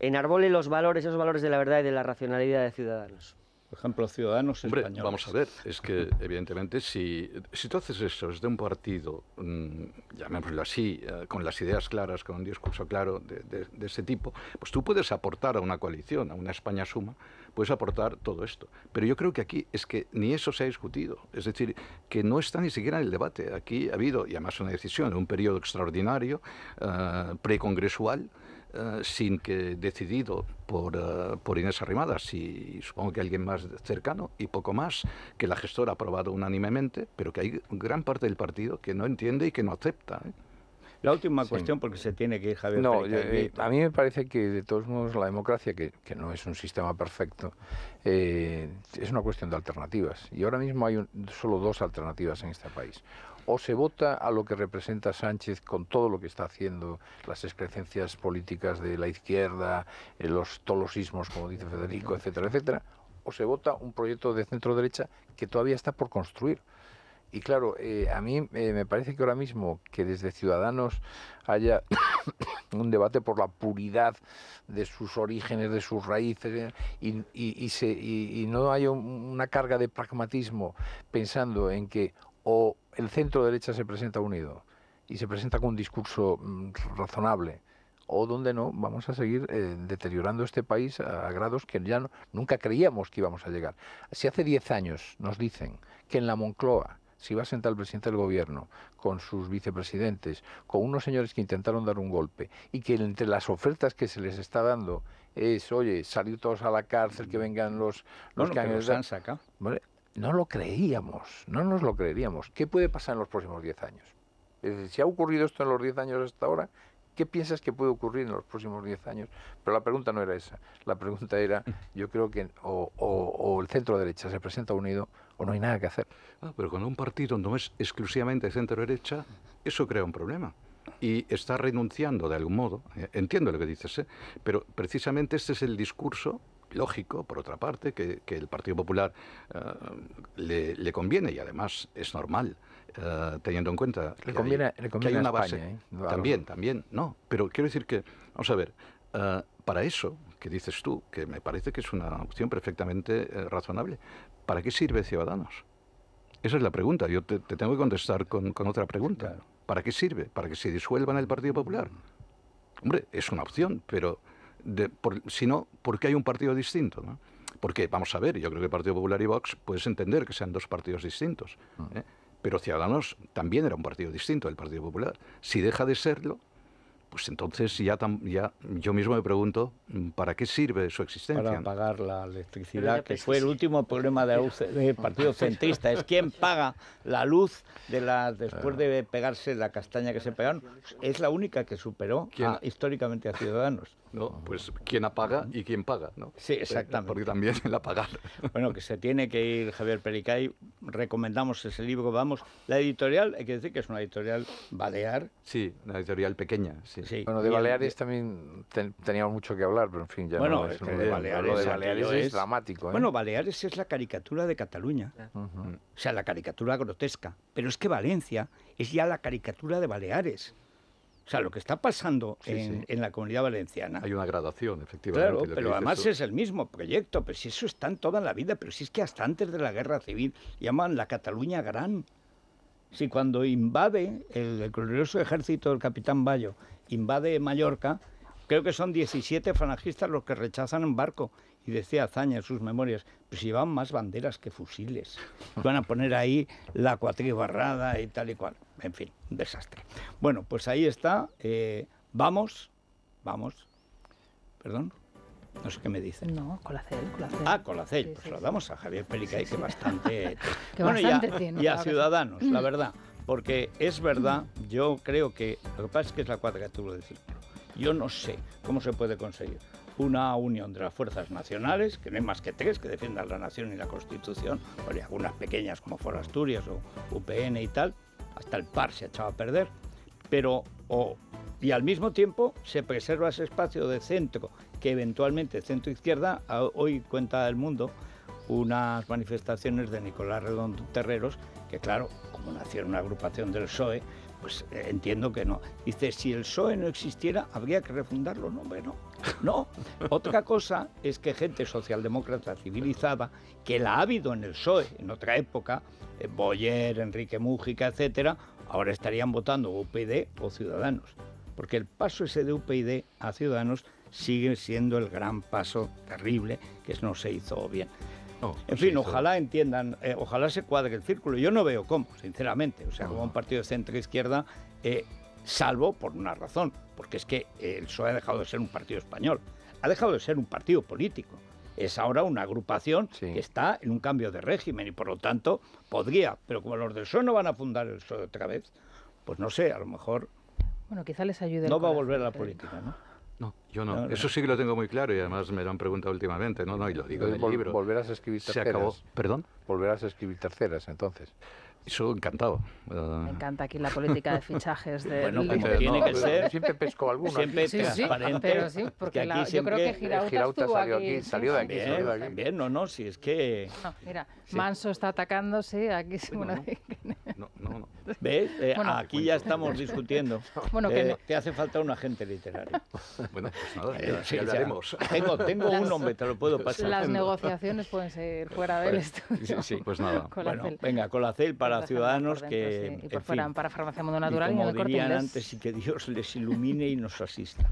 enarbole los valores, esos valores de la verdad y de la racionalidad de Ciudadanos. Por ejemplo, Ciudadanos Hombre, españoles. Vamos a ver, es que evidentemente si, si tú haces eso desde un partido, mm, llamémoslo así, eh, con las ideas claras, con un discurso claro de, ese tipo, pues tú puedes aportar a una coalición, a una España suma, puedes aportar todo esto. Pero yo creo que aquí es que ni eso se ha discutido. Es decir, que no está ni siquiera en el debate. Aquí ha habido, y además una decisión, un periodo extraordinario, eh, precongresual, eh, sin que decidido por, eh, por Inés Arrimadas y supongo que alguien más cercano y poco más, que la gestora ha aprobado unánimemente, pero que hay gran parte del partido que no entiende y que no acepta. ¿eh? La última cuestión, porque se tiene que ir Javier. No, a mí me parece que de todos modos la democracia, que, que no es un sistema perfecto, es una cuestión de alternativas. Y ahora mismo hay solo dos alternativas en este país o se vota a lo que representa Sánchez con todo lo que está haciendo, las excrecencias políticas de la izquierda, eh, los tolosismos, como dice Federico, etcétera, etcétera, o se vota un proyecto de centro derecha que todavía está por construir. Y claro, eh, a mí eh, me parece que ahora mismo que desde Ciudadanos haya un debate por la puridad de sus orígenes, de sus raíces, y, no haya una carga de pragmatismo pensando en que o el centro derecha se presenta unido y se presenta con un discurso mm, razonable, o donde no, vamos a seguir eh, deteriorando este país a, grados que ya nunca creíamos que íbamos a llegar. Si hace 10 años nos dicen que en la Moncloa se iba a sentar el presidente del gobierno con sus vicepresidentes, con unos señores que intentaron dar un golpe y que entre las ofertas que se les está dando es, oye, salir todos a la cárcel, que vengan los, los de que han ¿Vale? no lo creíamos, no nos lo creeríamos. ¿Qué puede pasar en los próximos 10 años? si ha ocurrido esto en los 10 años hasta ahora, ¿qué piensas que puede ocurrir en los próximos 10 años? Pero la pregunta no era esa. La pregunta era, yo creo que o, el centro derecha se presenta unido o no hay nada que hacer. Ah, pero cuando un partido no es exclusivamente centro derecha, eso crea un problema y está renunciando de algún modo. Eh, entiendo lo que dices, eh, pero precisamente este es el discurso lógico, por otra parte, que, el Partido Popular eh, le, conviene y además es normal, eh, teniendo en cuenta que, hay, le conviene una base. ¿eh? También, también, no. Pero quiero decir que, vamos a ver, para eso que dices tú, que me parece que es una opción perfectamente razonable, ¿para qué sirve Ciudadanos? Esa es la pregunta. Yo te, tengo que contestar con, otra pregunta. ¿Para qué sirve? ¿Para que se disuelvan el Partido Popular? Mm. Hombre, es una opción, pero de, por, sino porque hay un partido distinto. ¿no? Porque, vamos a ver, yo creo que el Partido Popular y Vox puedes entender que sean dos partidos distintos. Ah. ¿eh? Pero Ciudadanos también era un partido distinto del Partido Popular. Si deja de serlo, pues entonces ya, ya yo mismo me pregunto mm, para qué sirve su existencia. Para pagar la electricidad, que pues fue el último problema del Partido Centrista. Es quién paga la luz de la, después de pegarse la castaña que se pegaron. Es la única que superó históricamente a Ciudadanos. ¿no? Ah. Pues quién apaga y quién paga, ¿no? Sí, eh, exactamente. Porque también el apagar. Bueno, que se tiene que ir Javier Pericay, recomendamos ese libro, vamos. La editorial, hay que decir que es una editorial balear. Sí, una editorial pequeña, sí. Bueno, de Baleares también teníamos mucho que hablar, pero en fin, ya no es, Baleares, es, dramático. ¿eh? Bueno, Baleares es la caricatura de Cataluña, o sea, la caricatura grotesca, pero es que Valencia es ya la caricatura de Baleares. O sea, lo que está pasando en, la comunidad valenciana. Hay una graduación, efectivamente. Claro, pero además es el mismo proyecto, pero si eso está en toda la vida, pero si es que hasta antes de la guerra civil llaman la Cataluña Gran. Si cuando invade el, glorioso ejército del capitán Bayo, invade Mallorca, creo que son 17 franjistas los que rechazan en barco y decía Azaña en sus memorias, pues van más banderas que fusiles. Van a poner ahí la barrada y tal y cual. En fin, un desastre. Bueno, pues ahí está. Eh, vamos, vamos. Perdón. No sé qué me dicen. No, Colacel, Colacel. Ah, Colacel. pues lo damos a Javier Pelicay, que bastante... que bueno, bastante y a, y a Ciudadanos, la mm. verdad. Porque es verdad, yo creo que... Lo que pasa es que es la cuadratura del círculo. Yo no sé cómo se puede conseguir una unión de las fuerzas nacionales, que no hay más que tres, que defiendan la nación y la constitución, por algunas pequeñas como Forasturias o UPN y tal, hasta el PAR se ha echado a perder, pero, o, y al mismo tiempo se preserva ese espacio de centro, que eventualmente centro-izquierda, hoy cuenta el mundo, unas manifestaciones de Nicolás Redondo Terreros, que claro, como nació en una agrupación del PSOE, pues eh, entiendo que no. Dice, si el PSOE no existiera, habría que refundarlo. No, bueno... No, otra cosa es que gente socialdemócrata civilizada, que la ha habido en el PSOE en otra época, eh, Boyer, Enrique Mújica, etc., ahora estarían votando UPyD o Ciudadanos, porque el paso ese de UPyD a Ciudadanos sigue siendo el gran paso terrible que no se hizo bien. en fin, ojalá entiendan, eh, ojalá se cuadre el círculo. Yo no veo cómo, sinceramente. O sea, como un partido de centro-izquierda, eh, salvo por una razón, porque es que el PSOE ha dejado de ser un partido español, ha dejado de ser un partido político. Es ahora una agrupación que está en un cambio de régimen y por lo tanto podría, pero como los del PSOE no van a fundar el PSOE otra vez, pues no sé, a lo mejor... Bueno, quizá les ayude. No va a volver a la política, ¿no? No, yo no. Eso sí que lo tengo muy claro y además me lo han preguntado últimamente. No, no, y lo digo en el libro. Volverás a escribir terceras. ¿Perdón? Volverás a escribir terceras, entonces. Eso encantado. Me eh, encanta aquí la política de fichajes de bueno, como tiene que ser. Siempre pesco alguno. Siempre sí, pero sí, porque la, yo creo que Girauta, salió aquí, de aquí, bien, salió También, no, no, si es que mira, Manso está atacando, sí, aquí sí bueno, no, no, ¿Ves? Eh, aquí ya estamos discutiendo. bueno, que eh, no. te hace falta un agente literario. bueno, pues nada, ya hablaremos. Tengo, tengo un nombre, te lo puedo pasar. Las negociaciones pueden ser fuera de pues, esto Sí, sí pues nada. Bueno, venga, con la para para ciudadanos que... Sí. Y para Farmacia Mundo Natural y, como y no dirían corte antes, y que Dios les ilumine y nos asista.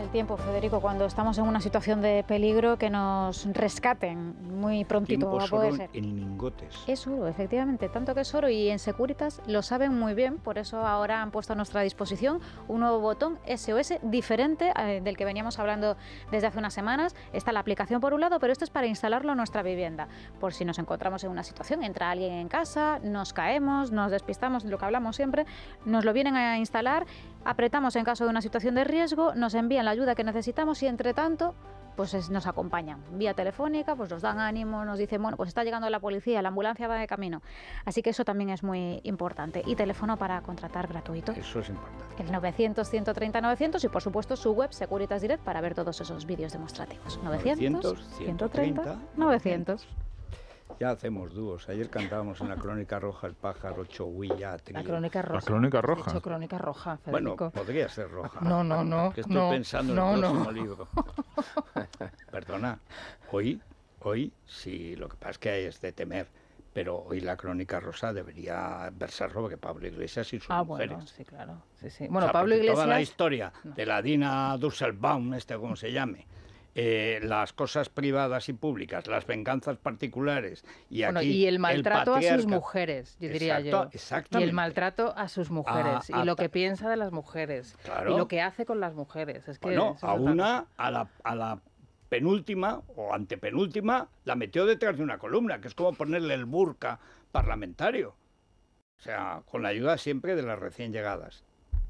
El tiempo, Federico, cuando estamos en una situación de peligro, que nos rescaten muy prontito. Tiempo solo en lingotes. Es oro, efectivamente, tanto que es oro y en Securitas lo saben muy bien, por eso ahora han puesto a nuestra disposición un nuevo botón SOS diferente eh, del que veníamos hablando desde hace unas semanas. Está la aplicación por un lado, pero esto es para instalarlo en nuestra vivienda, por si nos encontramos en una situación, entra alguien en casa, nos caemos, nos despistamos, lo que hablamos siempre, nos lo vienen a instalar apretamos en caso de una situación de riesgo, nos envían la ayuda que necesitamos y entre tanto pues nos acompañan vía telefónica, pues nos dan ánimo, nos dicen, bueno, pues está llegando la policía, la ambulancia va de camino. Así que eso también es muy importante. Y teléfono para contratar gratuito. Eso es importante. El 900-130-900 y por supuesto su web Securitas Direct para ver todos esos vídeos demostrativos. 900, 130, 900. Ya hacemos dúos. Ayer cantábamos en la Crónica Roja el pájaro chowilla. ya La Crónica Roja. La Crónica Roja. La crónica roja Federico. bueno, podría ser roja. No, no, no. estoy pensando en el próximo libro. Perdona, hoy, hoy, sí, lo que pasa es que es de temer pero hoy la crónica rosa debería versar sobre Pablo Iglesias y sus ah, Bueno, sí, claro. Sí, sí. Bueno, Pablo Iglesias. Toda la historia de la Dina Dusselbaum, este como se llame, eh, las cosas privadas y públicas, las venganzas particulares y el maltrato a sus mujeres, yo diría yo. Y el maltrato a sus mujeres y lo que piensa de las mujeres y lo que hace con las mujeres. Es que a una, a la, a la penúltima o antepenúltima la metió detrás de una columna, que es como ponerle el burka parlamentario. O sea, con la ayuda siempre de las recién llegadas.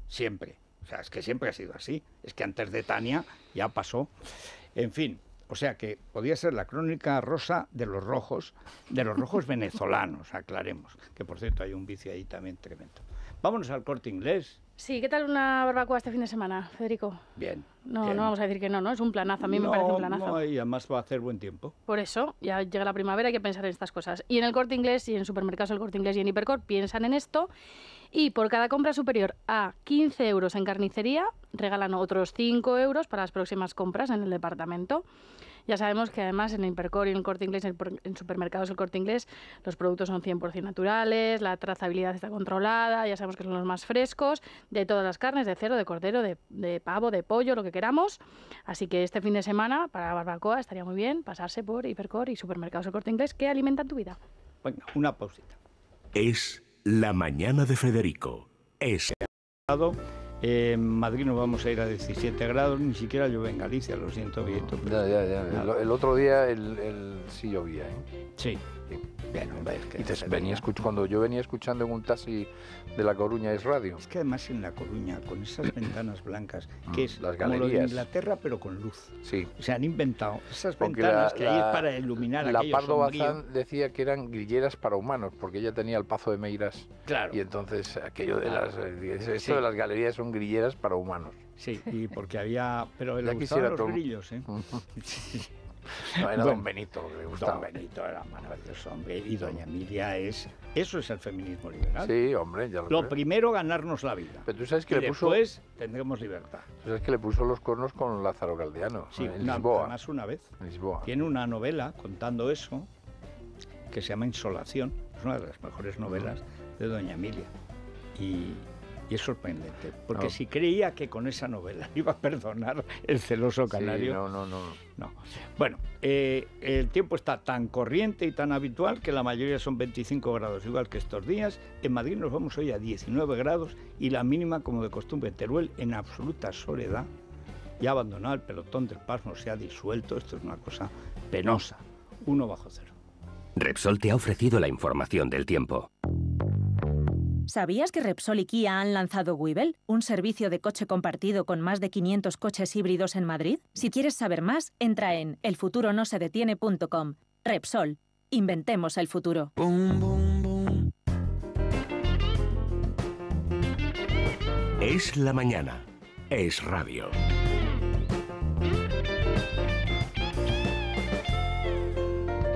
Siempre. O sea, es que siempre ha sido así. Es que antes de Tania ya pasó. En fin, o sea que podía ser la crónica rosa de los rojos, de los rojos venezolanos, aclaremos, que por cierto hay un vicio ahí también tremendo. Vámonos al corte inglés. Sí, ¿qué tal una barbacoa este fin de semana, Federico? Bien. No, no vamos a decir que no, ¿no? Es un planazo, a mí me parece un planazo. No, y además va a hacer buen tiempo. Por eso, ya llega la primavera, hay que pensar en estas cosas. Y en el corte inglés y en supermercados el corte inglés y en Hipercor piensan en esto y por cada compra superior a 15 euros en carnicería, regalan otros 5 euros para las próximas compras en el departamento. Ya sabemos que además en el y en Corte Inglés, en supermercados el Corte Inglés, los productos son 100% naturales, la trazabilidad está controlada, ya sabemos que son los más frescos, de todas las carnes, de cero, de cordero, de, pavo, de pollo, lo que queramos. Así que este fin de semana, para barbacoa, estaría muy bien pasarse por Hipercor y supermercados el Corte Inglés que alimentan tu vida. Bueno, una pausita. Es la mañana de Federico es... Eh, en Madrid no vamos a ir a 17 grados, ni siquiera llueve en Galicia, lo siento, Vieto. El, otro día el, el sí llovía. ¿eh? Sí venía cuando yo venía escuchando en un taxi de La Coruña es radio. Es que además en La Coruña, con esas ventanas blancas, mm, que es Las galerías. como lo de Inglaterra, pero con luz. Sí. Se han inventado esas ventanas que la, hay para iluminar La Pardo Bazán decía que eran grilleras para humanos, porque ella tenía el Pazo de Meiras. Claro. Y entonces aquello de las... Eh, esto de las galerías son grilleras para humanos. Sí, y porque había... Pero le gustaban los grillos, ¿eh? Don Benito Don Benito era maravilloso, hombre. Y Doña Emilia es. Eso es el feminismo liberal. Sí, hombre, lo Lo primero, ganarnos la vida. Pero tú sabes que le puso. Después tendremos libertad. Tú sabes que le puso los cornos con Lázaro Galdeano. Sí, en una, Lisboa. Más una vez. En Lisboa. Tiene una novela contando eso que se llama Insolación. Es una de las mejores novelas de Doña Emilia. Y, y es sorprendente, porque si creía que con esa novela iba a perdonar el celoso canario. Sí, no, no, no, Bueno, eh, el tiempo está tan corriente y tan habitual que la mayoría son 25 grados, igual que estos días. En Madrid nos vamos hoy a 19 grados y la mínima, como de costumbre, Teruel en absoluta soledad. Ya abandonado el pelotón del Pasmo se ha disuelto. Esto es una cosa penosa. Uno bajo cero. Repsol te ha ofrecido la información del tiempo. ¿Sabías que Repsol y Kia han lanzado Weevil, un servicio de coche compartido con más de 500 coches híbridos en Madrid? Si quieres saber más, entra en elfuturonosedetiene.com. Repsol, inventemos el futuro. Es la mañana. Es radio.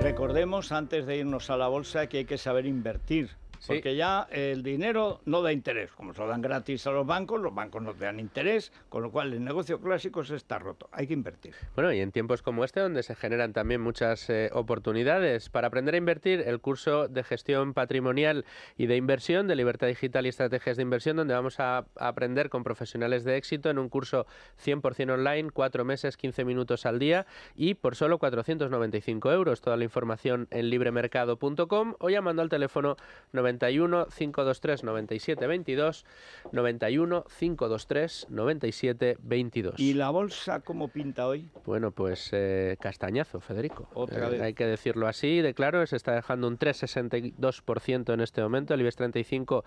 Recordemos antes de irnos a la bolsa que hay que saber invertir porque ya el dinero no da interés. Como se lo dan gratis a los bancos, los bancos no te dan interés, con lo cual el negocio clásico se está roto. Hay que invertir. Bueno, y en tiempos como este, donde se generan también muchas eh, oportunidades. Para aprender a invertir, el curso de gestión patrimonial y de inversión, de libertad digital y estrategias de inversión, donde vamos a aprender con profesionales de éxito en un curso 100% online, cuatro meses, 15 minutos al día y por solo 495 euros. Toda la información en libremercado.com o llamando al teléfono 90 91 523 97 22, 91 523 97 22. ¿Y la bolsa cómo pinta hoy? Bueno, pues eh, castañazo, Federico. Eh, hay que decirlo así, de claro, se está dejando un 3,62% en este momento, el IBEX 35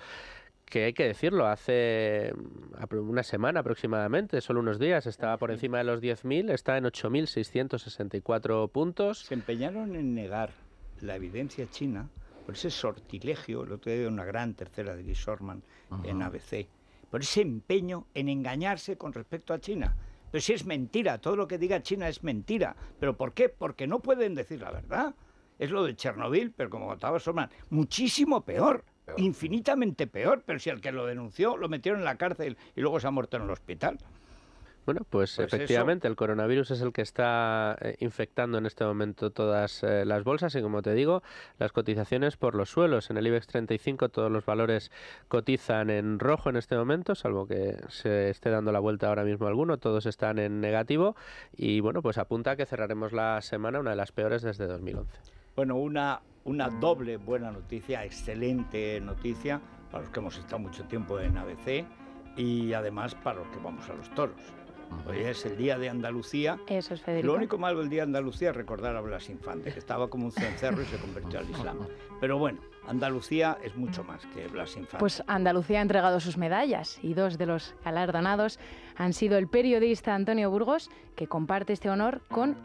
que hay que decirlo, hace mm, una semana aproximadamente, solo unos días, estaba por encima de los 10.000, está en 8.664 puntos. Se empeñaron en negar la evidencia china por ese sortilegio, el otro día una gran tercera de Guy en ABC, por ese empeño en engañarse con respecto a China. Pero si es mentira, todo lo que diga China es mentira. ¿Pero por qué? Porque no pueden decir la verdad. Es lo de Chernobyl, pero como contaba Sorman, muchísimo peor. infinitamente peor, pero si al que lo denunció lo metieron en la cárcel y luego se ha muerto en el hospital. Bueno, pues, pues efectivamente el coronavirus es el que está eh, infectando en este momento todas eh, las bolsas y como te digo, las cotizaciones por los suelos. En el IBEX 35 todos los valores cotizan en rojo en este momento, salvo que se esté dando la vuelta ahora mismo alguno, todos están en negativo y bueno, pues apunta que cerraremos la semana una de las peores desde 2011. Bueno, una, una doble buena noticia, excelente noticia para los que hemos estado mucho tiempo en ABC y además para los que vamos a los toros. Hoy es el Día de Andalucía. Eso es, Federico. Lo único malo del Día de Andalucía es recordar a Blas Infante, que estaba como un cencerro y se convirtió al Islam. Pero bueno, Andalucía es mucho más que Blas Infante. Pues Andalucía ha entregado sus medallas y dos de los galardonados han sido el periodista Antonio Burgos, que comparte este honor con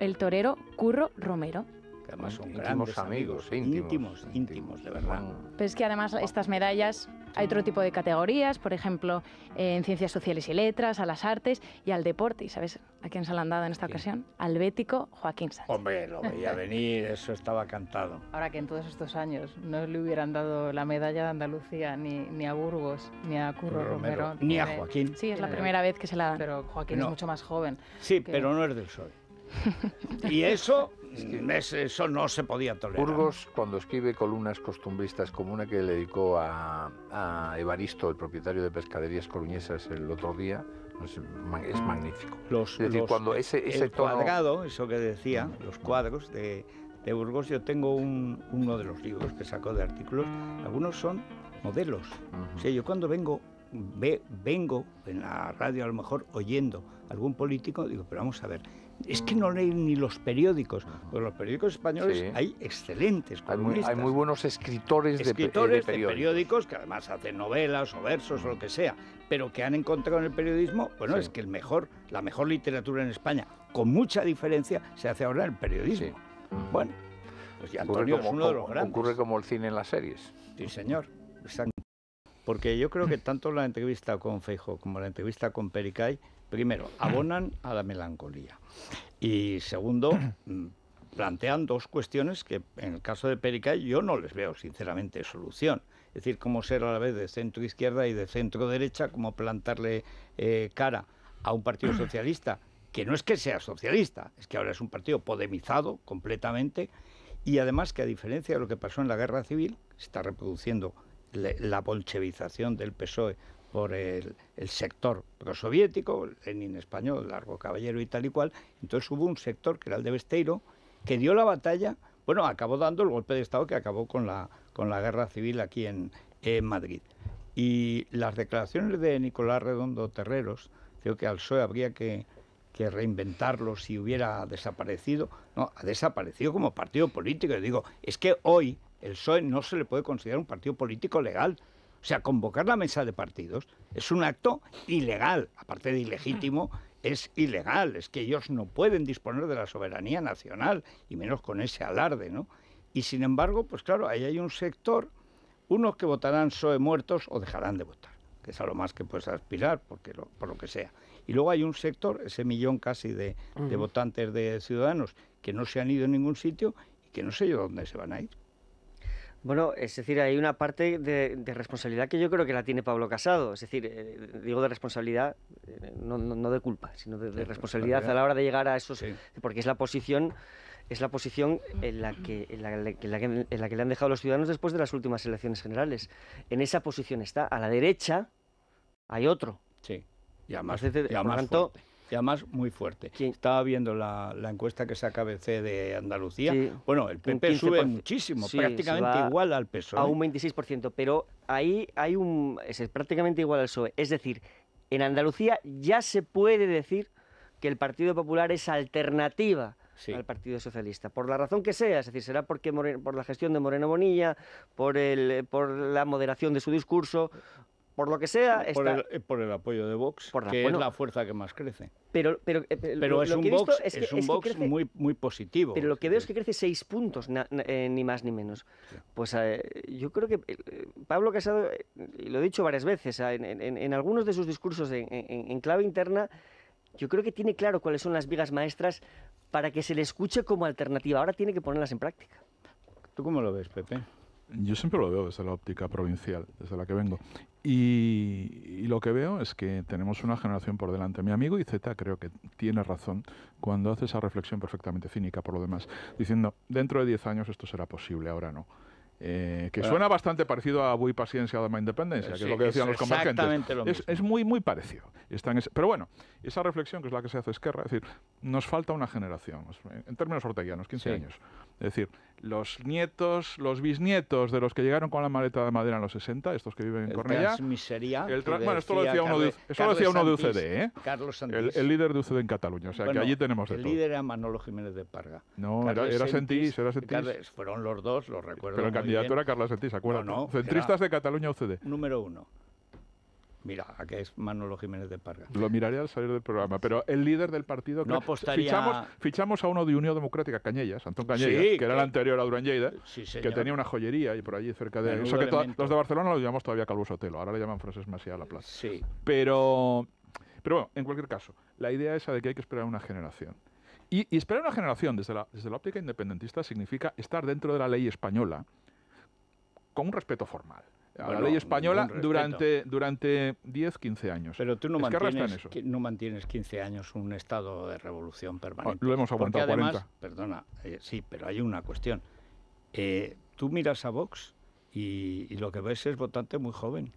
el torero Curro Romero además son grandes amigos, íntimos, íntimos, íntimos, de verdad. Pero es que además estas medallas hay otro tipo de categorías, por ejemplo, en ciencias sociales y letras, a las artes y al deporte. ¿Y sabes a quién se la han dado en esta ocasión? Al bético Joaquín Sánchez. Hombre, lo veía venir, eso estaba cantado. Ahora que en todos estos años no le hubieran dado la medalla de Andalucía ni, ni a Burgos, ni a Curro Romero, ni a Joaquín. Sí, es la primera vez que se la dan. Pero Joaquín es mucho más joven. Sí, pero no es del sol. y eso eso no se podía tolerar. Burgos, cuando escribe columnas costumbristas, como una que le dedicó a, Evaristo, el propietario de pescaderías coruñesas, el otro día, es, magnífico. es decir, cuando ese, ese el eso que decía, los cuadros de, Burgos, yo tengo uno de los libros que sacó de artículos, algunos son modelos. yo cuando vengo vengo en la radio a lo mejor oyendo algún político, digo, pero vamos a ver, es que no leen ni los periódicos. Pues los periódicos españoles hay excelentes Hay muy, buenos escritores, de, periódicos... periódicos. de, periódicos. que además hacen novelas o versos o lo que sea, pero que han encontrado en el periodismo, bueno, es que el mejor, la mejor literatura en España, con mucha diferencia, se hace ahora en el periodismo. Bueno, pues Antonio es uno de los grandes. Ocurre como el cine en las series. Sí, señor. Porque yo creo que tanto la entrevista con Feijo como la entrevista con Pericay primero, abonan a la melancolía. Y segundo, mm, plantean dos cuestiones que en el caso de Pericay yo no les veo sinceramente solución. Es decir, cómo ser a la vez de centro izquierda y de centro derecha, cómo plantarle eh, cara a un partido socialista, que no es que sea socialista, es que ahora es un partido podemizado completamente y además que a diferencia de lo que pasó en la guerra civil, se está reproduciendo la bolchevización del PSOE por el, el sector prosoviético, en español, Largo Caballero y tal y cual. Entonces hubo un sector, que era el de Besteiro, que dio la batalla, bueno, acabó dando el golpe de Estado que acabó con la, con la guerra civil aquí en, Madrid. Y las declaraciones de Nicolás Redondo Terreros, creo que al PSOE habría que, que reinventarlo si hubiera desaparecido. No, ha desaparecido como partido político. Yo digo, es que hoy el PSOE no se le puede considerar un partido político legal. O sea, convocar la mesa de partidos es un acto ilegal, aparte de ilegítimo, es ilegal, es que ellos no pueden disponer de la soberanía nacional, y menos con ese alarde, ¿no? Y sin embargo, pues claro, ahí hay un sector, unos que votarán soe muertos o dejarán de votar, que es a lo más que puedes aspirar, porque por lo que sea. Y luego hay un sector, ese millón casi de, de votantes de ciudadanos, que no se han ido a ningún sitio y que no sé yo dónde se van a ir. Bueno, es decir, hay una parte de, responsabilidad que yo creo que la tiene Pablo Casado. Es decir, eh, digo de responsabilidad, eh, no, de culpa, sino de, responsabilidad a la hora de llegar a esos. Porque es la posición es la posición en la, que, en, la, que, le han dejado los ciudadanos después de las últimas elecciones generales. En esa posición está. A la derecha hay otro. Sí. Y además, eh, y además muy fuerte. Estaba viendo la, encuesta que se BC de Andalucía. Bueno, el PP sube muchísimo, prácticamente igual al PSOE. A un 26%, pero ahí hay un. Es prácticamente igual al PSOE. Es decir, en Andalucía ya se puede decir que el Partido Popular es alternativa. al Partido Socialista. Por la razón que sea, es decir, será porque por la gestión de Moreno Bonilla, por, el, por la moderación de su discurso por lo que sea. Por, el, eh, por el, apoyo de Vox, que es la fuerza que más crece. Pero, pero, es, un Vox, muy, muy positivo. Pero lo que veo es que crece seis puntos, eh, ni más ni menos. Pues eh, yo creo que Pablo Casado, y lo he dicho varias veces, en, algunos de sus discursos en clave interna, yo creo que tiene claro cuáles son las vigas maestras para que se le escuche como alternativa. Ahora tiene que ponerlas en práctica. ¿Tú cómo lo ves, Pepe? Yo siempre lo veo desde la óptica provincial, desde la que vengo. Y, lo que veo es que tenemos una generación por delante. Mi amigo IZ creo que tiene razón cuando hace esa reflexión perfectamente cínica por lo demás, diciendo, dentro de 10 años esto será posible, ahora no. Eh, que suena bastante parecido a Buy Paciencia de la Independencia, que es lo que decían los convergentes. es, muy, muy parecido. Están pero bueno, esa reflexión que es la que se hace Esquerra, es decir, nos falta una generación, en términos orteguianos, 15 años. Es decir, los nietos, los bisnietos de los que llegaron con la maleta de madera en los 60, estos que viven en el El bueno, esto lo decía uno de, eso lo uno de UCD, ¿eh? Carlos Santís. El, líder de UCD en Cataluña, o sea que allí tenemos de El líder era Manolo Jiménez de Parga. No, era, Sentís, era Sentís. fueron los dos, lo recuerdo. Pero el candidato era Carlos Sentís, acuérdate. Centristas de Cataluña UCD. Número uno. Mira, aquí es Manolo Jiménez de Parga. Lo miraré al salir del programa, pero el líder del partido... No apostaría... Fichamos, a uno de Unión Democrática, Cañellas, Antón Cañellas, que, era el anterior a Durán Lleida, que tenía una joyería y por allí cerca de... eso que los de Barcelona los llamamos todavía Calvo Sotelo, ahora le llaman Francesc Macià a la plaza. Pero, pero bueno, en cualquier caso, la idea esa de que hay que esperar una generación. Y, y, esperar una generación desde desde la óptica independentista significa estar dentro de la ley española con un respeto formal la ley española durante, durante 10, 15 años. Pero tú no, mantienes, no mantienes 15 años un estado de revolución permanente. Ah, lo hemos aguantado 40. Perdona, eh, sí, pero hay una cuestión. Eh, tú miras a Vox y, lo que ves es votante muy joven.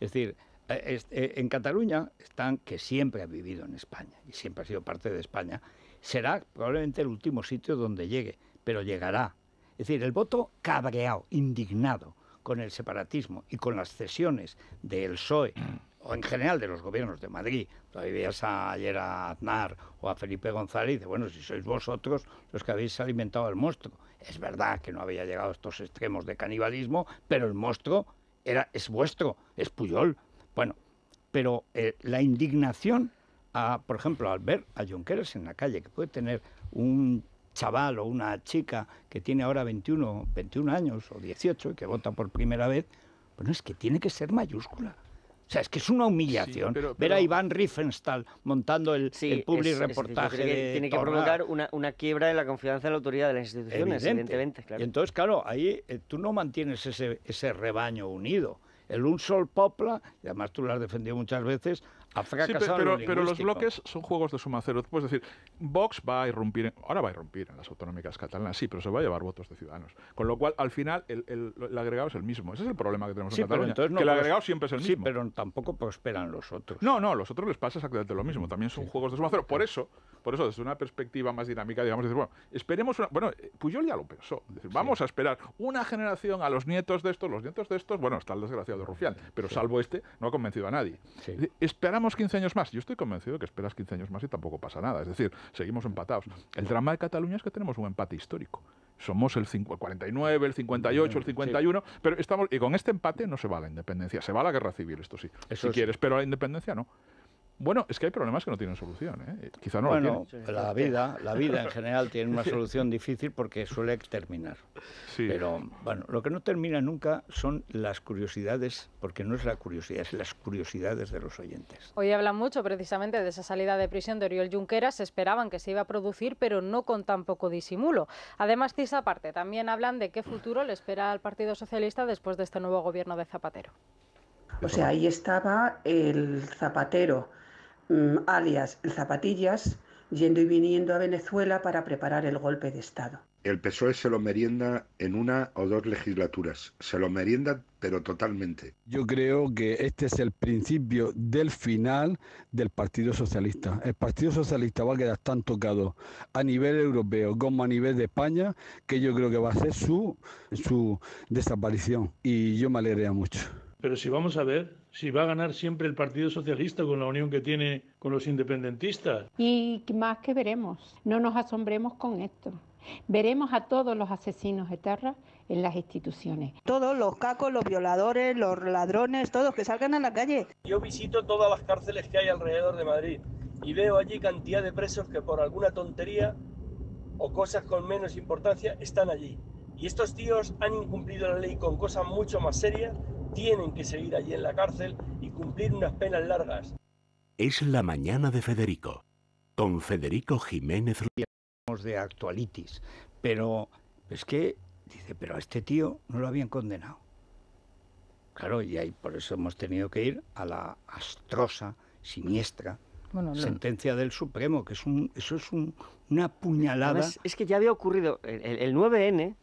Es decir, eh, en Cataluña están, que siempre ha vivido en España y siempre ha sido parte de España, será probablemente el último sitio donde llegue, pero llegará. Es decir, el voto cabreado, indignado con el separatismo y con las cesiones del PSOE o en general de los gobiernos de Madrid. Todavía veías ayer a Aznar o a Felipe González y bueno, si sois vosotros los que habéis alimentado al monstruo. Es verdad que no había llegado a estos extremos de canibalismo, pero el monstruo era, es vuestro, es Puyol. Bueno, pero eh, la indignación, a, por ejemplo, al ver a Junqueras en la calle, que puede tener un chaval o una chica que tiene ahora 21, 21 años o 18 y que vota por primera vez, bueno, pues es que tiene que ser mayúscula. O sea, es que es una humillación. Ver a Iván Riefenstahl montando el, public reportaje. tiene que provocar una, quiebra de la confianza de la autoridad de las instituciones, evidentemente. entonces, claro, ahí eh, tú no mantienes ese, ese rebaño unido. El un sol popla, además tú lo has defendido muchas veces, pero, los bloques son juegos de suma cero. Puedes decir, Vox va a irrumpir, ahora va a irrumpir en las autonómicas catalanas, sí, pero se va a llevar votos de ciudadanos. Con lo cual, al final, el, agregado es el mismo. Ese es el problema que tenemos en Cataluña. que el agregado siempre es el mismo. pero tampoco prosperan los otros. No, no, los otros les pasa exactamente lo mismo. Mm, También son juegos de suma cero. Por eso, por eso, desde una perspectiva más dinámica, digamos, decir, bueno, esperemos una. Bueno, Puyol ya lo pensó. vamos a esperar una generación a los nietos de estos, los nietos de estos. Bueno, está el desgraciado Rufián, pero salvo este, no ha convencido a nadie. Esperamos 15 años más. Yo estoy convencido que esperas 15 años más y tampoco pasa nada. Es decir, seguimos empatados. El drama de Cataluña es que tenemos un empate histórico. Somos el, 49, el 58, el 51, pero estamos y con este empate no se va a la independencia, se va a la guerra civil, esto sí, si quieres, pero la independencia no. Bueno, es que hay problemas que no tienen solución. ¿eh? Quizá no bueno, pues la, vida, la vida en general tiene una solución difícil porque suele terminar. Pero bueno, lo que no termina nunca son las curiosidades, porque no es la curiosidad, es las curiosidades de los oyentes. Hoy hablan mucho precisamente de esa salida de prisión de Oriol Junqueras. Se esperaban que se iba a producir, pero no con tan poco disimulo. Además, esa aparte, también hablan de qué futuro le espera al Partido Socialista después de este nuevo gobierno de Zapatero. O sea, ahí estaba el Zapatero Mm, alias Zapatillas, yendo y viniendo a Venezuela para preparar el golpe de Estado. El PSOE se lo merienda en una o dos legislaturas. Se lo merienda, pero totalmente. Yo creo que este es el principio del final del Partido Socialista. El Partido Socialista va a quedar tan tocado a nivel europeo como a nivel de España que yo creo que va a ser su, su desaparición. Y yo me a mucho. Pero si vamos a ver, si va a ganar siempre el Partido Socialista con la unión que tiene con los independentistas. Y más que veremos, no nos asombremos con esto. Veremos a todos los asesinos de Terra en las instituciones. Todos los cacos, los violadores, los ladrones, todos que salgan a la calle. Yo visito todas las cárceles que hay alrededor de Madrid y veo allí cantidad de presos que por alguna tontería o cosas con menos importancia están allí. Y estos tíos han incumplido la ley con cosas mucho más serias tienen que seguir allí en la cárcel y cumplir unas penas largas. Es la mañana de Federico, con Federico Jiménez de actualitis, pero es que, dice, pero a este tío no lo habían condenado. Claro, y ahí por eso hemos tenido que ir a la astrosa, siniestra sentencia del Supremo, que es un, eso es una puñalada. es que ya había ocurrido, el 9N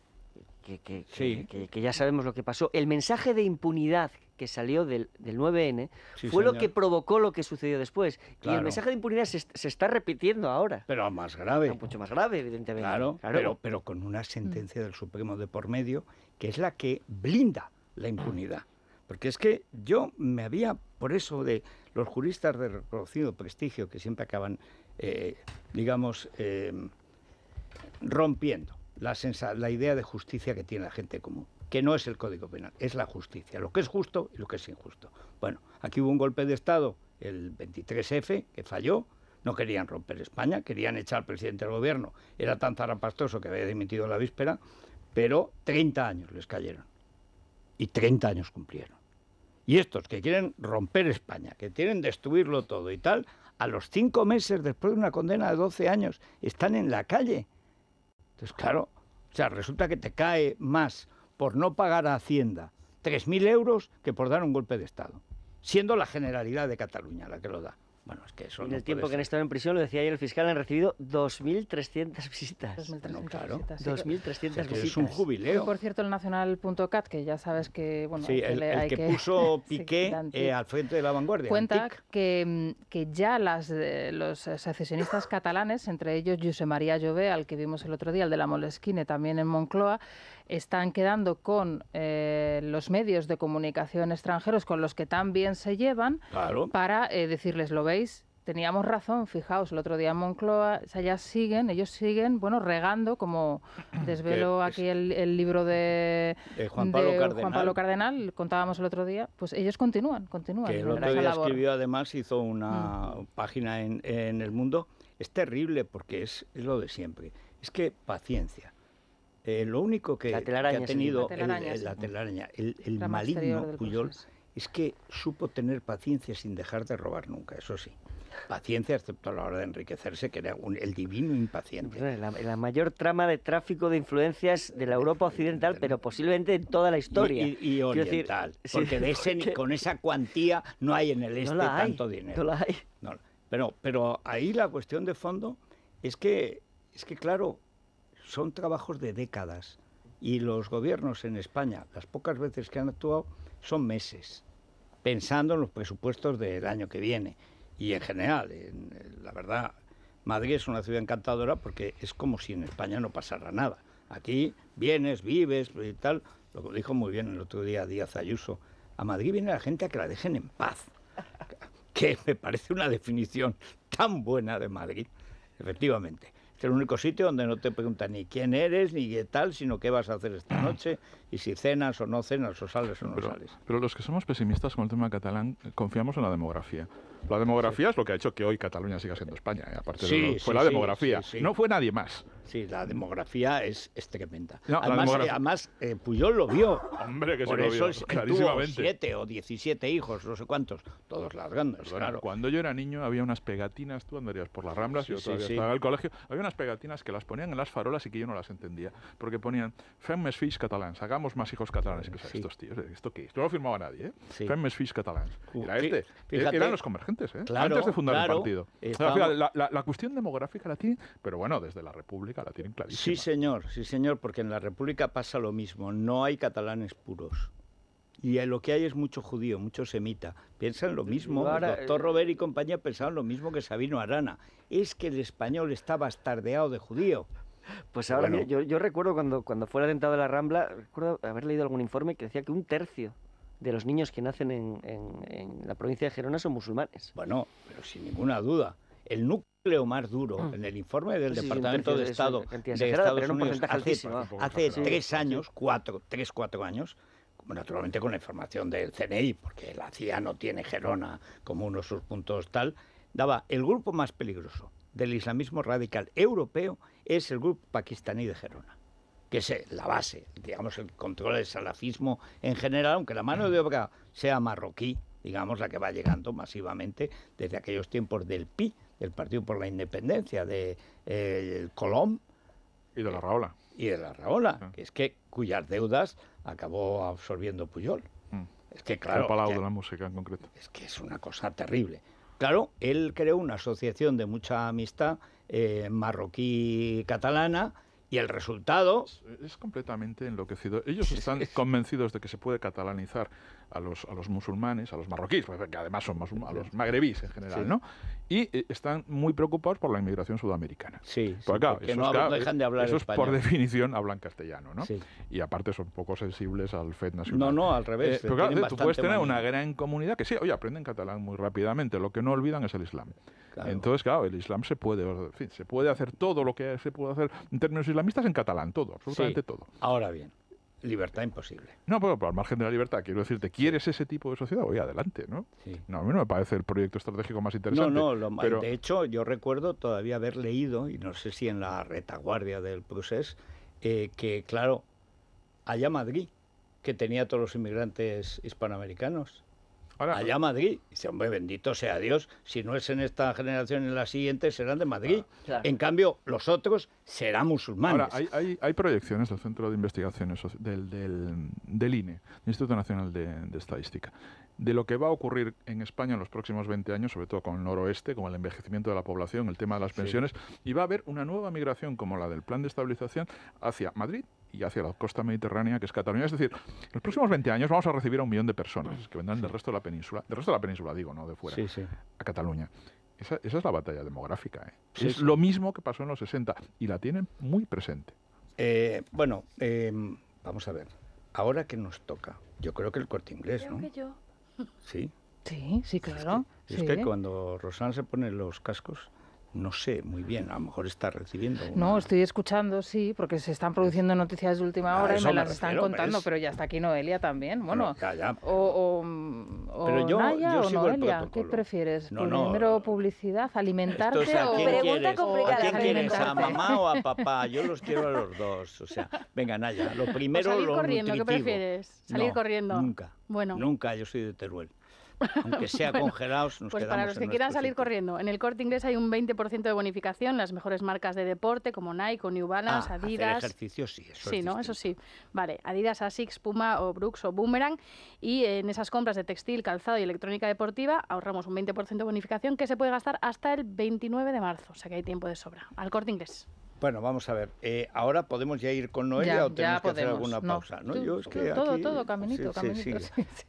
que, ya sabemos lo que pasó. El mensaje de impunidad que salió del, 9N fue lo que provocó lo que sucedió después. Y el mensaje de impunidad se, está repitiendo ahora. Pero más grave. mucho más grave, evidentemente. claro. Pero, con una sentencia mm. del Supremo de por medio que es la que blinda la impunidad. Porque es que yo me había, por eso de los juristas de reconocido prestigio que siempre acaban, eh, digamos, eh, rompiendo la, la idea de justicia que tiene la gente común, que no es el Código Penal, es la justicia, lo que es justo y lo que es injusto. Bueno, aquí hubo un golpe de Estado, el 23F, que falló, no querían romper España, querían echar al presidente del gobierno, era tan zarapastoso que había dimitido la víspera, pero 30 años les cayeron y 30 años cumplieron. Y estos que quieren romper España, que quieren destruirlo todo y tal, a los cinco meses después de una condena de 12 años están en la calle entonces, claro, o sea, resulta que te cae más por no pagar a Hacienda 3.000 euros que por dar un golpe de Estado, siendo la Generalidad de Cataluña la que lo da. Bueno, es que En el tiempo que han estado en prisión, lo decía ayer el fiscal, han recibido 2.300 visitas. 2.300 visitas. 2.300 es visitas. Es un jubileo. Y por cierto, el nacional.cat, que ya sabes que... Bueno, el, que, puso Piqué eh, al frente de la vanguardia. Cuenta que, mm, que, ya las, eh, los eh, secesionistas catalanes, entre ellos José María Llové, al que vimos el otro día, el de la Molesquine también en Moncloa, están quedando con eh, los medios de comunicación extranjeros con los que tan bien se llevan para eh, decirles, ¿lo veis? Teníamos razón, fijaos, el otro día Moncloa, allá siguen, ellos siguen, bueno, regando, como desveló aquí el, libro de, Juan, Pablo Cardenal, contábamos el otro día, pues ellos continúan, continúan. Que escribió, además, hizo una mm. página en, El Mundo, es terrible porque es lo de siempre, es que paciencia eh, lo único que, ha tenido la telaraña, el, maligno Puyol es que supo tener paciencia sin dejar de robar nunca, eso sí. Paciencia, excepto a la hora de enriquecerse, que era el divino impaciente. La, mayor trama de tráfico de influencias de la Europa occidental, pero posiblemente en toda la historia. Y, oriental, porque, con esa cuantía no hay en el este tanto dinero. No la hay. pero, pero ahí la cuestión de fondo es que, es que claro, son trabajos de décadas y los gobiernos en España, las pocas veces que han actuado, son meses, pensando en los presupuestos del año que viene. Y en general, la verdad, Madrid es una ciudad encantadora porque es como si en España no pasara nada. Aquí vienes, vives y tal. Lo dijo muy bien el otro día Díaz Ayuso. A Madrid viene la gente a que la dejen en paz. Que me parece una definición tan buena de Madrid. Efectivamente. Es el único sitio donde no te preguntan ni quién eres, ni qué tal, sino qué vas a hacer esta noche, y si cenas o no cenas, o sales o no sales. Pero los que somos pesimistas con el tema catalán, confiamos en la demografía. La demografía es lo que ha hecho que hoy Cataluña siga siendo España. ¿eh? Aparte de fue la demografía, no fue nadie más. Sí, la demografía es, es tremenda. además, además eh, Puyol lo vio. Hombre, que Por se eso lo siete o diecisiete hijos, no sé cuántos, todos grandes, claro. Cuando yo era niño había unas pegatinas, tú andarías por las ramblas, yo todavía estaba en el colegio, había unas pegatinas que las ponían en las farolas y que yo no las entendía, porque ponían Femmes fish catalans, hagamos más hijos catalanes. que estos tíos, ¿esto qué? Esto no lo firmaba nadie, ¿eh? Fish Catalán. catalans. Era este, e, eran los convergentes. ¿eh? antes de fundar el partido. La, cuestión demográfica la tienen, pero bueno, desde la República la tienen clarísima. Sí, señor, sí, señor, porque en la República pasa lo mismo. No hay catalanes puros. Y lo que hay es mucho judío, mucho semita. Piensan lo mismo, doctor eh, Robert y compañía pensaban lo mismo que Sabino Arana. Es que el español está bastardeado de judío. Pues ahora, yo, recuerdo cuando, cuando fue el atentado de la Rambla, recuerdo haber leído algún informe que decía que un tercio de los niños que nacen en, la provincia de Gerona son musulmanes. Bueno, pero sin ninguna duda. El núcleo más duro mm. en el informe del pues Departamento de Estado de, Estados Unidos hace, tres años, cuatro, tres, cuatro años, naturalmente con la información del CNI, porque la CIA no tiene Gerona como uno de sus puntos tal, daba el grupo más peligroso del islamismo radical europeo es el grupo pakistaní de Gerona que es eh, la base, digamos, el control del salafismo en general, aunque la mano de obra sea marroquí, digamos, la que va llegando masivamente desde aquellos tiempos del PI, del Partido por la Independencia, de eh, Y de la eh, Raola. Y de la Raola, ah. que es que cuyas deudas acabó absorbiendo Puyol. Mm. Es que claro. El de la música en concreto. Es que es una cosa terrible. Claro, él creó una asociación de mucha amistad eh, marroquí-catalana y el resultado... Es, completamente enloquecido. Ellos están convencidos de que se puede catalanizar a los, a los musulmanes, a los marroquíes, pues, que además son a los magrebíes en general, ¿no? Y eh, están muy preocupados por la inmigración sudamericana. Sí, pues claro, porque no dejan de hablar esos, por definición hablan castellano, ¿no? Y aparte son poco sensibles al FED nacional. No, no, al revés. Eh, eh, tú puedes tener una gran comunidad que sí, oye, aprenden catalán muy rápidamente, lo que no olvidan es el Islam. Entonces, claro, el Islam se puede, en fin, se puede hacer todo lo que se puede hacer en términos islamistas en catalán, todo, absolutamente todo. Ahora bien, Libertad imposible. No, pero, al margen de la libertad, quiero decirte, ¿quieres ese tipo de sociedad? Voy adelante, ¿no? No, a mí no me parece el proyecto estratégico más interesante. No, no, lo, pero... de hecho, yo recuerdo todavía haber leído, y no sé si en la retaguardia del procés, eh, que, claro, allá Madrid, que tenía todos los inmigrantes hispanoamericanos allá a Madrid. dice, hombre, bendito sea Dios, si no es en esta generación, en la siguiente serán de Madrid. Ah, en cambio, los otros serán musulmanes. Ahora, hay, proyecciones del Centro de Investigaciones del, INE, Instituto Nacional de, Estadística, de lo que va a ocurrir en España en los próximos 20 años, sobre todo con el noroeste, con el envejecimiento de la población, el tema de las pensiones, y va a haber una nueva migración como la del plan de estabilización hacia Madrid, y hacia la costa mediterránea, que es Cataluña. Es decir, en los próximos 20 años vamos a recibir a un millón de personas que vendrán del resto de la península, del resto de la península digo, no de fuera, a Cataluña. Esa, es la batalla demográfica. ¿eh? es lo mismo que pasó en los 60 y la tienen muy presente. Eh, bueno, em, vamos a ver. Ahora que nos toca, yo creo que el corte inglés, ¿no? yo. Sí. Sí, sí, claro. Es que, cuando Rosan se pone los cascos, no sé muy bien, a lo mejor está recibiendo. No, estoy escuchando, sí, porque se están produciendo noticias de última hora y me las están contando, pero ya está aquí Noelia también. Bueno, O, o, Naya o Noelia, ¿qué prefieres? No, ¿Primero publicidad, alimentarte o pregunta quién quieres, a mamá o a papá? Yo los quiero a los dos. O sea, venga, Naya, lo primero. O salir corriendo, ¿qué prefieres? ¿Salir corriendo? Nunca. Bueno. Nunca, yo soy de Teruel aunque sea congelados, nos Pues para los que quieran salir corriendo, en el corte inglés hay un 20% de bonificación, las mejores marcas de deporte como Nike o New Balance, ah, Adidas. Hacer ejercicio sí, eso Sí, ¿no? Eso sí. Vale, Adidas, Asics, Puma o Brooks o Boomerang. Y en esas compras de textil, calzado y electrónica deportiva ahorramos un 20% de bonificación que se puede gastar hasta el 29 de marzo, o sea que hay tiempo de sobra. Al corte inglés. Bueno, vamos a ver. Eh, ahora podemos ya ir con Noelia o tenemos que hacer alguna pausa. todo, todo, caminito, caminito.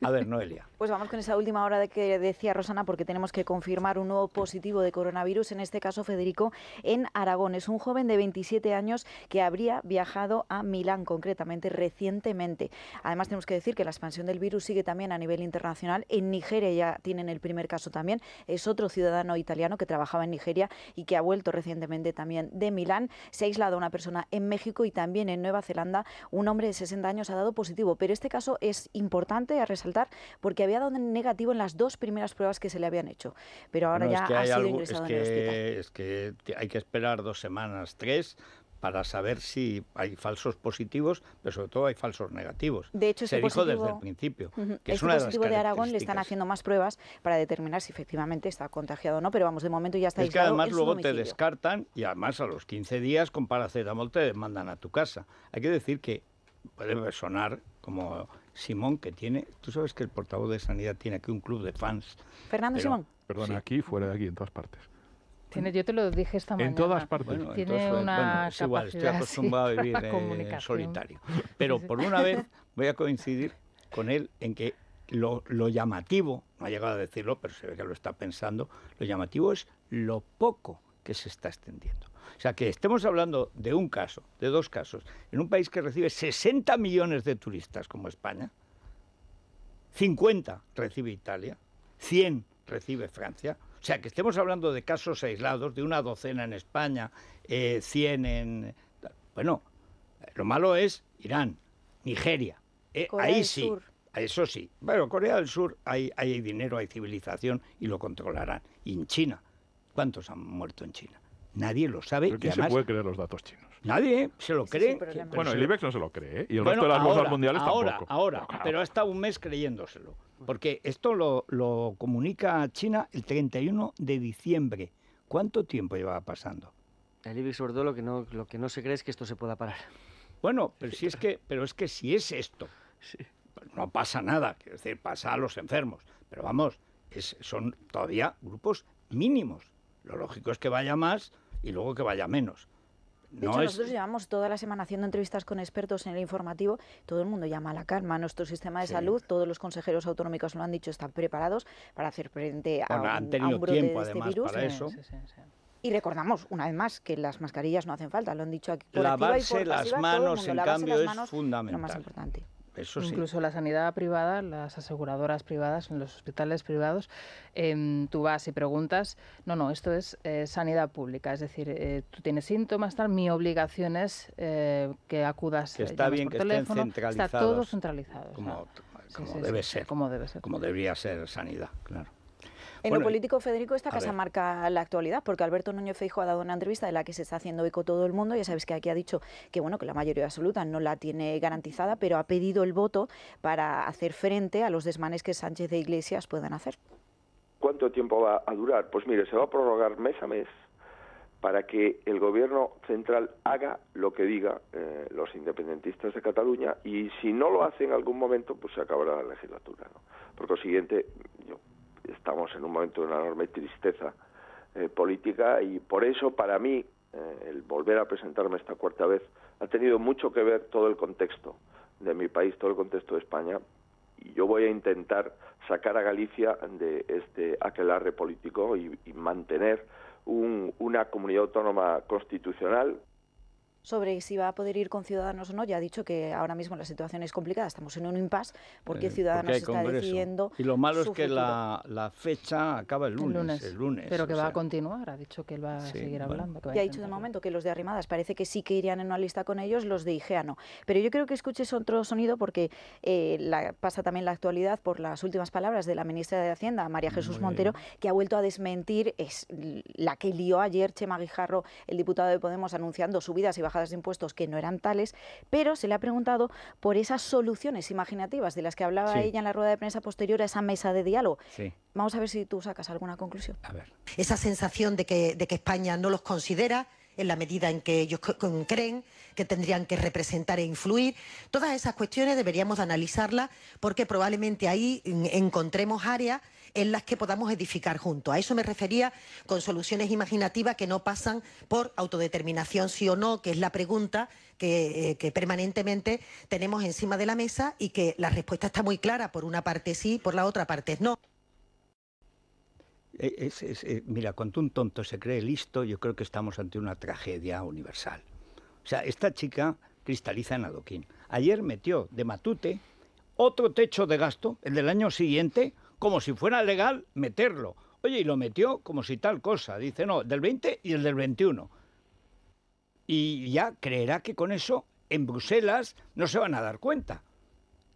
A ver, Noelia. Pues vamos con esa última hora de que decía Rosana, porque tenemos que confirmar un nuevo positivo de coronavirus, en este caso Federico, en Aragón. Es un joven de 27 años que habría viajado a Milán, concretamente, recientemente. Además, tenemos que decir que la expansión del virus sigue también a nivel internacional. En Nigeria ya tienen el primer caso también. Es otro ciudadano italiano que trabajaba en Nigeria y que ha vuelto recientemente también de Milán. Se ha aislado una persona en México y también en Nueva Zelanda. Un hombre de 60 años ha dado positivo, pero este caso es importante a resaltar porque había dado negativo en las dos primeras pruebas que se le habían hecho. Pero ahora ya ha sido ingresado en el hospital. Es que hay que esperar dos semanas, tres, para saber si hay falsos positivos, pero sobre todo hay falsos negativos. De hecho, se dijo desde el principio. que es de, Aragón le están haciendo más pruebas para determinar si efectivamente está contagiado o no, pero vamos, de momento ya está Es que además luego te descartan y además a los 15 días con paracetamol te mandan a tu casa. Hay que decir que puede sonar como Simón que tiene, tú sabes que el portavoz de Sanidad tiene aquí un club de fans. Fernando Simón. Perdón, aquí, fuera de aquí, en todas partes yo te lo dije esta mañana. En todas partes. Tiene una es igual, estoy acostumbrado a vivir solitario. Pero por una vez voy a coincidir con él en que lo, lo, llamativo, no ha llegado a decirlo, pero se ve que lo está pensando, lo llamativo es lo poco que se está extendiendo. O sea, que estemos hablando de un caso, de dos casos, en un país que recibe 60 millones de turistas como España, 50 recibe Italia, 100 recibe Francia, o sea, que estemos hablando de casos aislados, de una docena en España, eh, 100 en... Bueno, lo malo es Irán, Nigeria. Eh, ahí sí, eso sí. Bueno, Corea del Sur hay, hay dinero, hay civilización y lo controlarán. Y en China, ¿cuántos han muerto en China? Nadie lo sabe. Pero ¿quién se puede creer los datos chinos? Nadie ¿eh? se lo cree. bueno, el IBEX no se lo cree, ¿eh? y el resto de las bolsas mundiales ahora, tampoco. Ahora, ahora, pero ha estado un mes creyéndoselo. Porque esto lo, lo comunica China el 31 de diciembre. ¿Cuánto tiempo llevaba pasando? El IBEX, sobre todo, lo que no, lo que no se cree es que esto se pueda parar. Bueno, pero, si es, que, pero es que si es esto, pues no pasa nada. Es decir, pasa a los enfermos. Pero vamos, son todavía grupos mínimos. Lo lógico es que vaya más y luego que vaya menos. De hecho, nosotros llevamos toda la semana haciendo entrevistas con expertos en el informativo. Todo el mundo llama a la calma. Nuestro sistema de salud, todos los consejeros autonómicos lo han dicho, están preparados para hacer frente a, un, brote de este virus. y recordamos, una vez más, que las mascarillas no hacen falta, lo han dicho aquí. Lavarse y por las manos, en cambio, es fundamental. Lo más importante. Incluso la sanidad privada, las aseguradoras privadas, en los hospitales privados, em, tú vas y preguntas, no, no, esto es eh, sanidad pública, es decir, eh, tú tienes síntomas, tal, mi obligación es eh, que acudas. Que está bien que teléfono, centralizados. Está todo centralizado. Como, debe ser. Como debe ser. Como debería ser sanidad, claro. En lo político, Federico, esta casa marca la actualidad, porque Alberto Núñez Feijo ha dado una entrevista de la que se está haciendo eco todo el mundo. Ya sabéis que aquí ha dicho que bueno que la mayoría absoluta no la tiene garantizada, pero ha pedido el voto para hacer frente a los desmanes que Sánchez de Iglesias puedan hacer. ¿Cuánto tiempo va a durar? Pues mire, se va a prorrogar mes a mes para que el gobierno central haga lo que diga eh, los independentistas de Cataluña y si no lo hace en algún momento, pues se acabará la legislatura. ¿no? Por consiguiente, yo estamos en un momento de una enorme tristeza eh, política y por eso para mí eh, el volver a presentarme esta cuarta vez ha tenido mucho que ver todo el contexto de mi país, todo el contexto de España y yo voy a intentar sacar a Galicia de este aquelarre político y, mantener una comunidad autónoma constitucional sobre si va a poder ir con Ciudadanos o no, ya ha dicho que ahora mismo la situación es complicada, estamos en un impasse porque eh, Ciudadanos está decidiendo. Y lo malo es que la, fecha acaba el lunes, el lunes, Pero que va a continuar, ha dicho que él va a seguir hablando. ...y ha dicho de momento que los de Arrimadas parece que sí que irían en una lista con ellos, los de IGEA no. Pero yo creo que escuches otro sonido porque eh, la, pasa también la actualidad por las últimas palabras de la ministra de Hacienda, María Jesús Montero, que ha vuelto a desmentir, es la que lió ayer Chema Guijarro, el diputado de Podemos, anunciando subidas y bajadas de impuestos que no eran tales, pero se le ha preguntado por esas soluciones imaginativas de las que hablaba ella en la rueda de prensa posterior a esa mesa de diálogo. Vamos a ver si tú sacas alguna conclusión. A Esa sensación de que, de que España no los considera en la medida en que ellos creen que tendrían que representar e influir. Todas esas cuestiones deberíamos de analizarlas porque probablemente ahí encontremos áreas en las que podamos edificar juntos. A eso me refería con soluciones imaginativas que no pasan por autodeterminación sí o no, que es la pregunta que, eh, permanentemente tenemos encima de la mesa y que la respuesta está muy clara, por una parte sí, por la otra parte no. Eh, eh, mira, cuando un tonto se cree listo, yo creo que estamos ante una tragedia universal. O sea, esta chica cristaliza en adoquín. Ayer metió de matute otro techo de gasto, el del año siguiente, como si fuera legal meterlo. Oye, y lo metió como si tal cosa. Dice, no, del 20 y el del 21. Y ya creerá que con eso en Bruselas no se van a dar cuenta.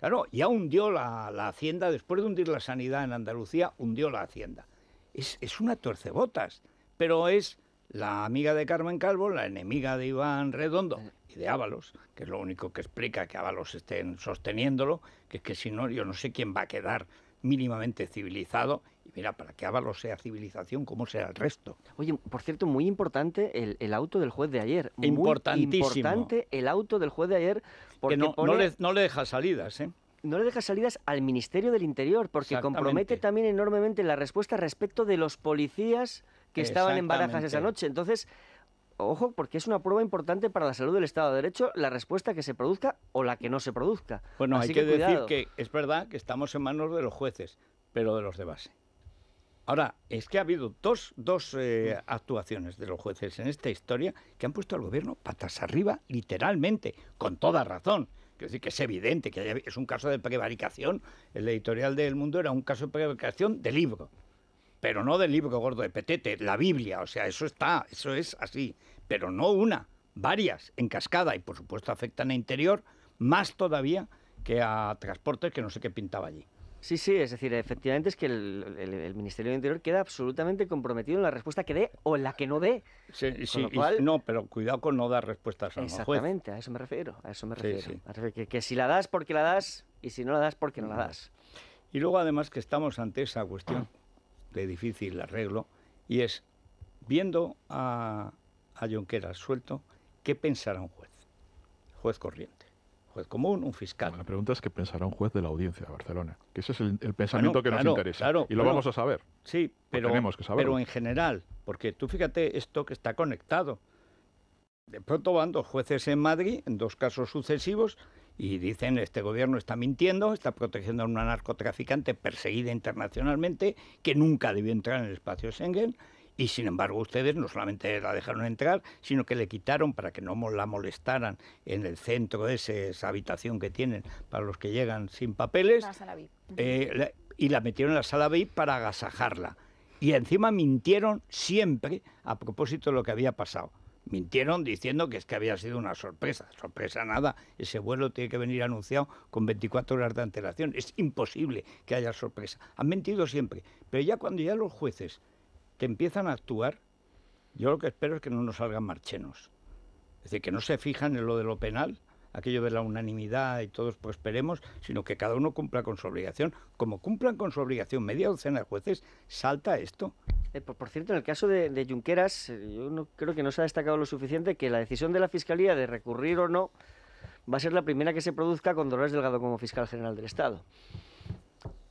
Claro, ya hundió la, la hacienda, después de hundir la sanidad en Andalucía, hundió la hacienda. Es, es una torcebotas, pero es la amiga de Carmen Calvo, la enemiga de Iván Redondo y de Ábalos, que es lo único que explica que Ábalos estén sosteniéndolo, que es que si no, yo no sé quién va a quedar mínimamente civilizado. Y mira, para que Ábalos sea civilización, como será el resto? Oye, por cierto, muy importante el, el auto del juez de ayer. Muy importante el auto del juez de ayer. Porque que no, no, le, deja salidas, ¿eh? no le deja salidas al Ministerio del Interior, porque compromete también enormemente la respuesta respecto de los policías que estaban en barajas esa noche. Entonces, ojo, porque es una prueba importante para la salud del Estado de Derecho la respuesta que se produzca o la que no se produzca. Bueno, hay que, decir que es verdad que estamos en manos de los jueces, pero de los de base. Ahora, es que ha habido dos, dos eh, mm. actuaciones de los jueces en esta historia que han puesto al gobierno patas arriba, literalmente, con toda razón. Quiero decir que es evidente que es un caso de prevaricación. El editorial del Mundo era un caso de prevaricación de libro pero no del libro gordo de Petete, la Biblia, o sea, eso está, eso es así, pero no una, varias en cascada y por supuesto afectan a interior más todavía que a transportes que no sé qué pintaba allí. Sí, sí, es decir, efectivamente es que el, Ministerio del Interior queda absolutamente comprometido en la respuesta que dé o la que no dé. no, pero cuidado con no dar respuestas a Exactamente, a eso me refiero, a eso me refiero. que, que, si la das porque la das y si no la das porque no la das. Y luego además que estamos ante esa cuestión de difícil arreglo, y es, viendo a, a Junqueras suelto, ¿qué pensará un juez? Juez corriente, juez común, un fiscal. la pregunta es qué pensará un juez de la audiencia de Barcelona, que ese es el, pensamiento que nos interesa, y lo vamos a saber. Sí, pero, tenemos que pero en general, porque tú fíjate esto que está conectado. De pronto van dos jueces en Madrid, en dos casos sucesivos, y dicen este gobierno está mintiendo, está protegiendo a una narcotraficante perseguida internacionalmente que nunca debió entrar en el espacio Schengen y sin embargo ustedes no solamente la dejaron entrar, sino que le quitaron para que no la molestaran en el centro de esa habitación que tienen para los que llegan sin papeles. Eh, y la metieron en la sala VIP para agasajarla. Y encima mintieron siempre a propósito de lo que había pasado. Mintieron diciendo que es que había sido una sorpresa. Sorpresa nada. Ese vuelo tiene que venir anunciado con 24 horas de antelación. Es imposible que haya sorpresa. Han mentido siempre. Pero ya cuando ya los jueces te empiezan a actuar, yo lo que espero es que no nos salgan marchenos. Es decir, que no se fijan en lo de lo penal aquello de la unanimidad y todos pues, esperemos, sino que cada uno cumpla con su obligación. Como cumplan con su obligación media docena de jueces, salta esto. Eh, por, cierto, en el caso de, Junqueras, eh, yo no, creo que no se ha destacado lo suficiente que la decisión de la Fiscalía de recurrir o no va a ser la primera que se produzca con Dolores Delgado como fiscal general del Estado.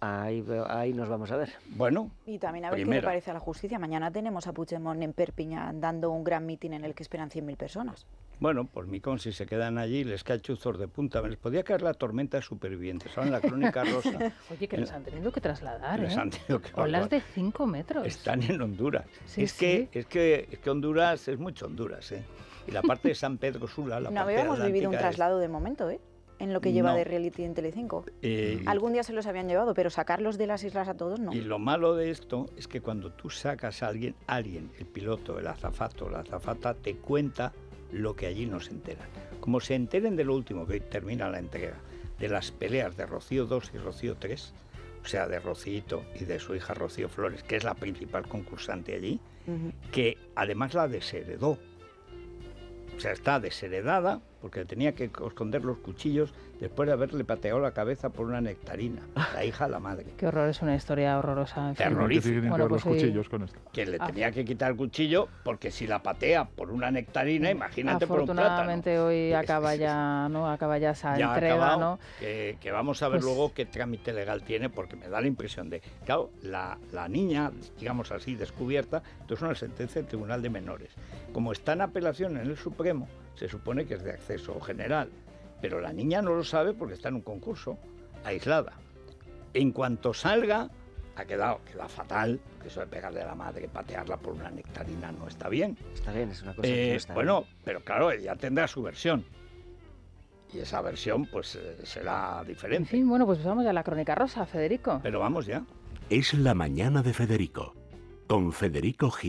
Ahí, ahí, nos vamos a ver. Bueno. Y también a ver qué le parece a la justicia. Mañana tenemos a Puigdemont en Perpiñán dando un gran mitin en el que esperan 100.000 personas. Bueno, por mi con, si se quedan allí, les cae chuzos de punta. les podía caer la tormenta de supervivientes. la crónica rosa. Oye, que les han tenido que trasladar. Les ¿eh? han tenido que Olas de 5 metros. Están en Honduras. es, Que, es, que, Honduras es mucho Honduras. ¿eh? Y la parte de San Pedro Sula, la no habíamos vivido un traslado de momento, ¿eh? en lo que lleva de reality en Telecinco. Eh, Algún día se los habían llevado, pero sacarlos de las islas a todos no. Y lo malo de esto es que cuando tú sacas a alguien, alguien, el piloto, el azafato, la azafata, te cuenta lo que allí no se enteran. Como se enteren de lo último, que hoy termina la entrega, de las peleas de Rocío 2 y Rocío 3, o sea, de Rocito y de su hija Rocío Flores, que es la principal concursante allí, que además la desheredó. O sea, está desheredada porque tenía que esconder los cuchillos después de haberle pateado la cabeza por una nectarina, la hija a la madre. Qué horror, es una historia horrorosa. En Que Que le tenía que quitar el cuchillo porque si la patea por una nectarina, imagínate por un plátano. Afortunadamente hoy acaba ya, ¿no? Acaba ya esa entrega, Que, vamos a ver pues luego qué trámite legal tiene porque me da la impresión de, claro, la, la niña, digamos así, descubierta, esto es una sentencia del Tribunal de Menores. Como está en apelación en el Supremo, se supone que es de acceso general, pero la niña no lo sabe porque está en un concurso, aislada. En cuanto salga, ha quedado, queda fatal, que eso de pegarle a la madre, patearla por una nectarina no está bien. Está bien, es una cosa que eh, está Bueno, pero claro, ella tendrá su versión. Y esa versión, pues, eh, será diferente. fin, bueno, pues vamos a la crónica rosa, Federico. Pero vamos ya. Es la mañana de Federico, con Federico Gil.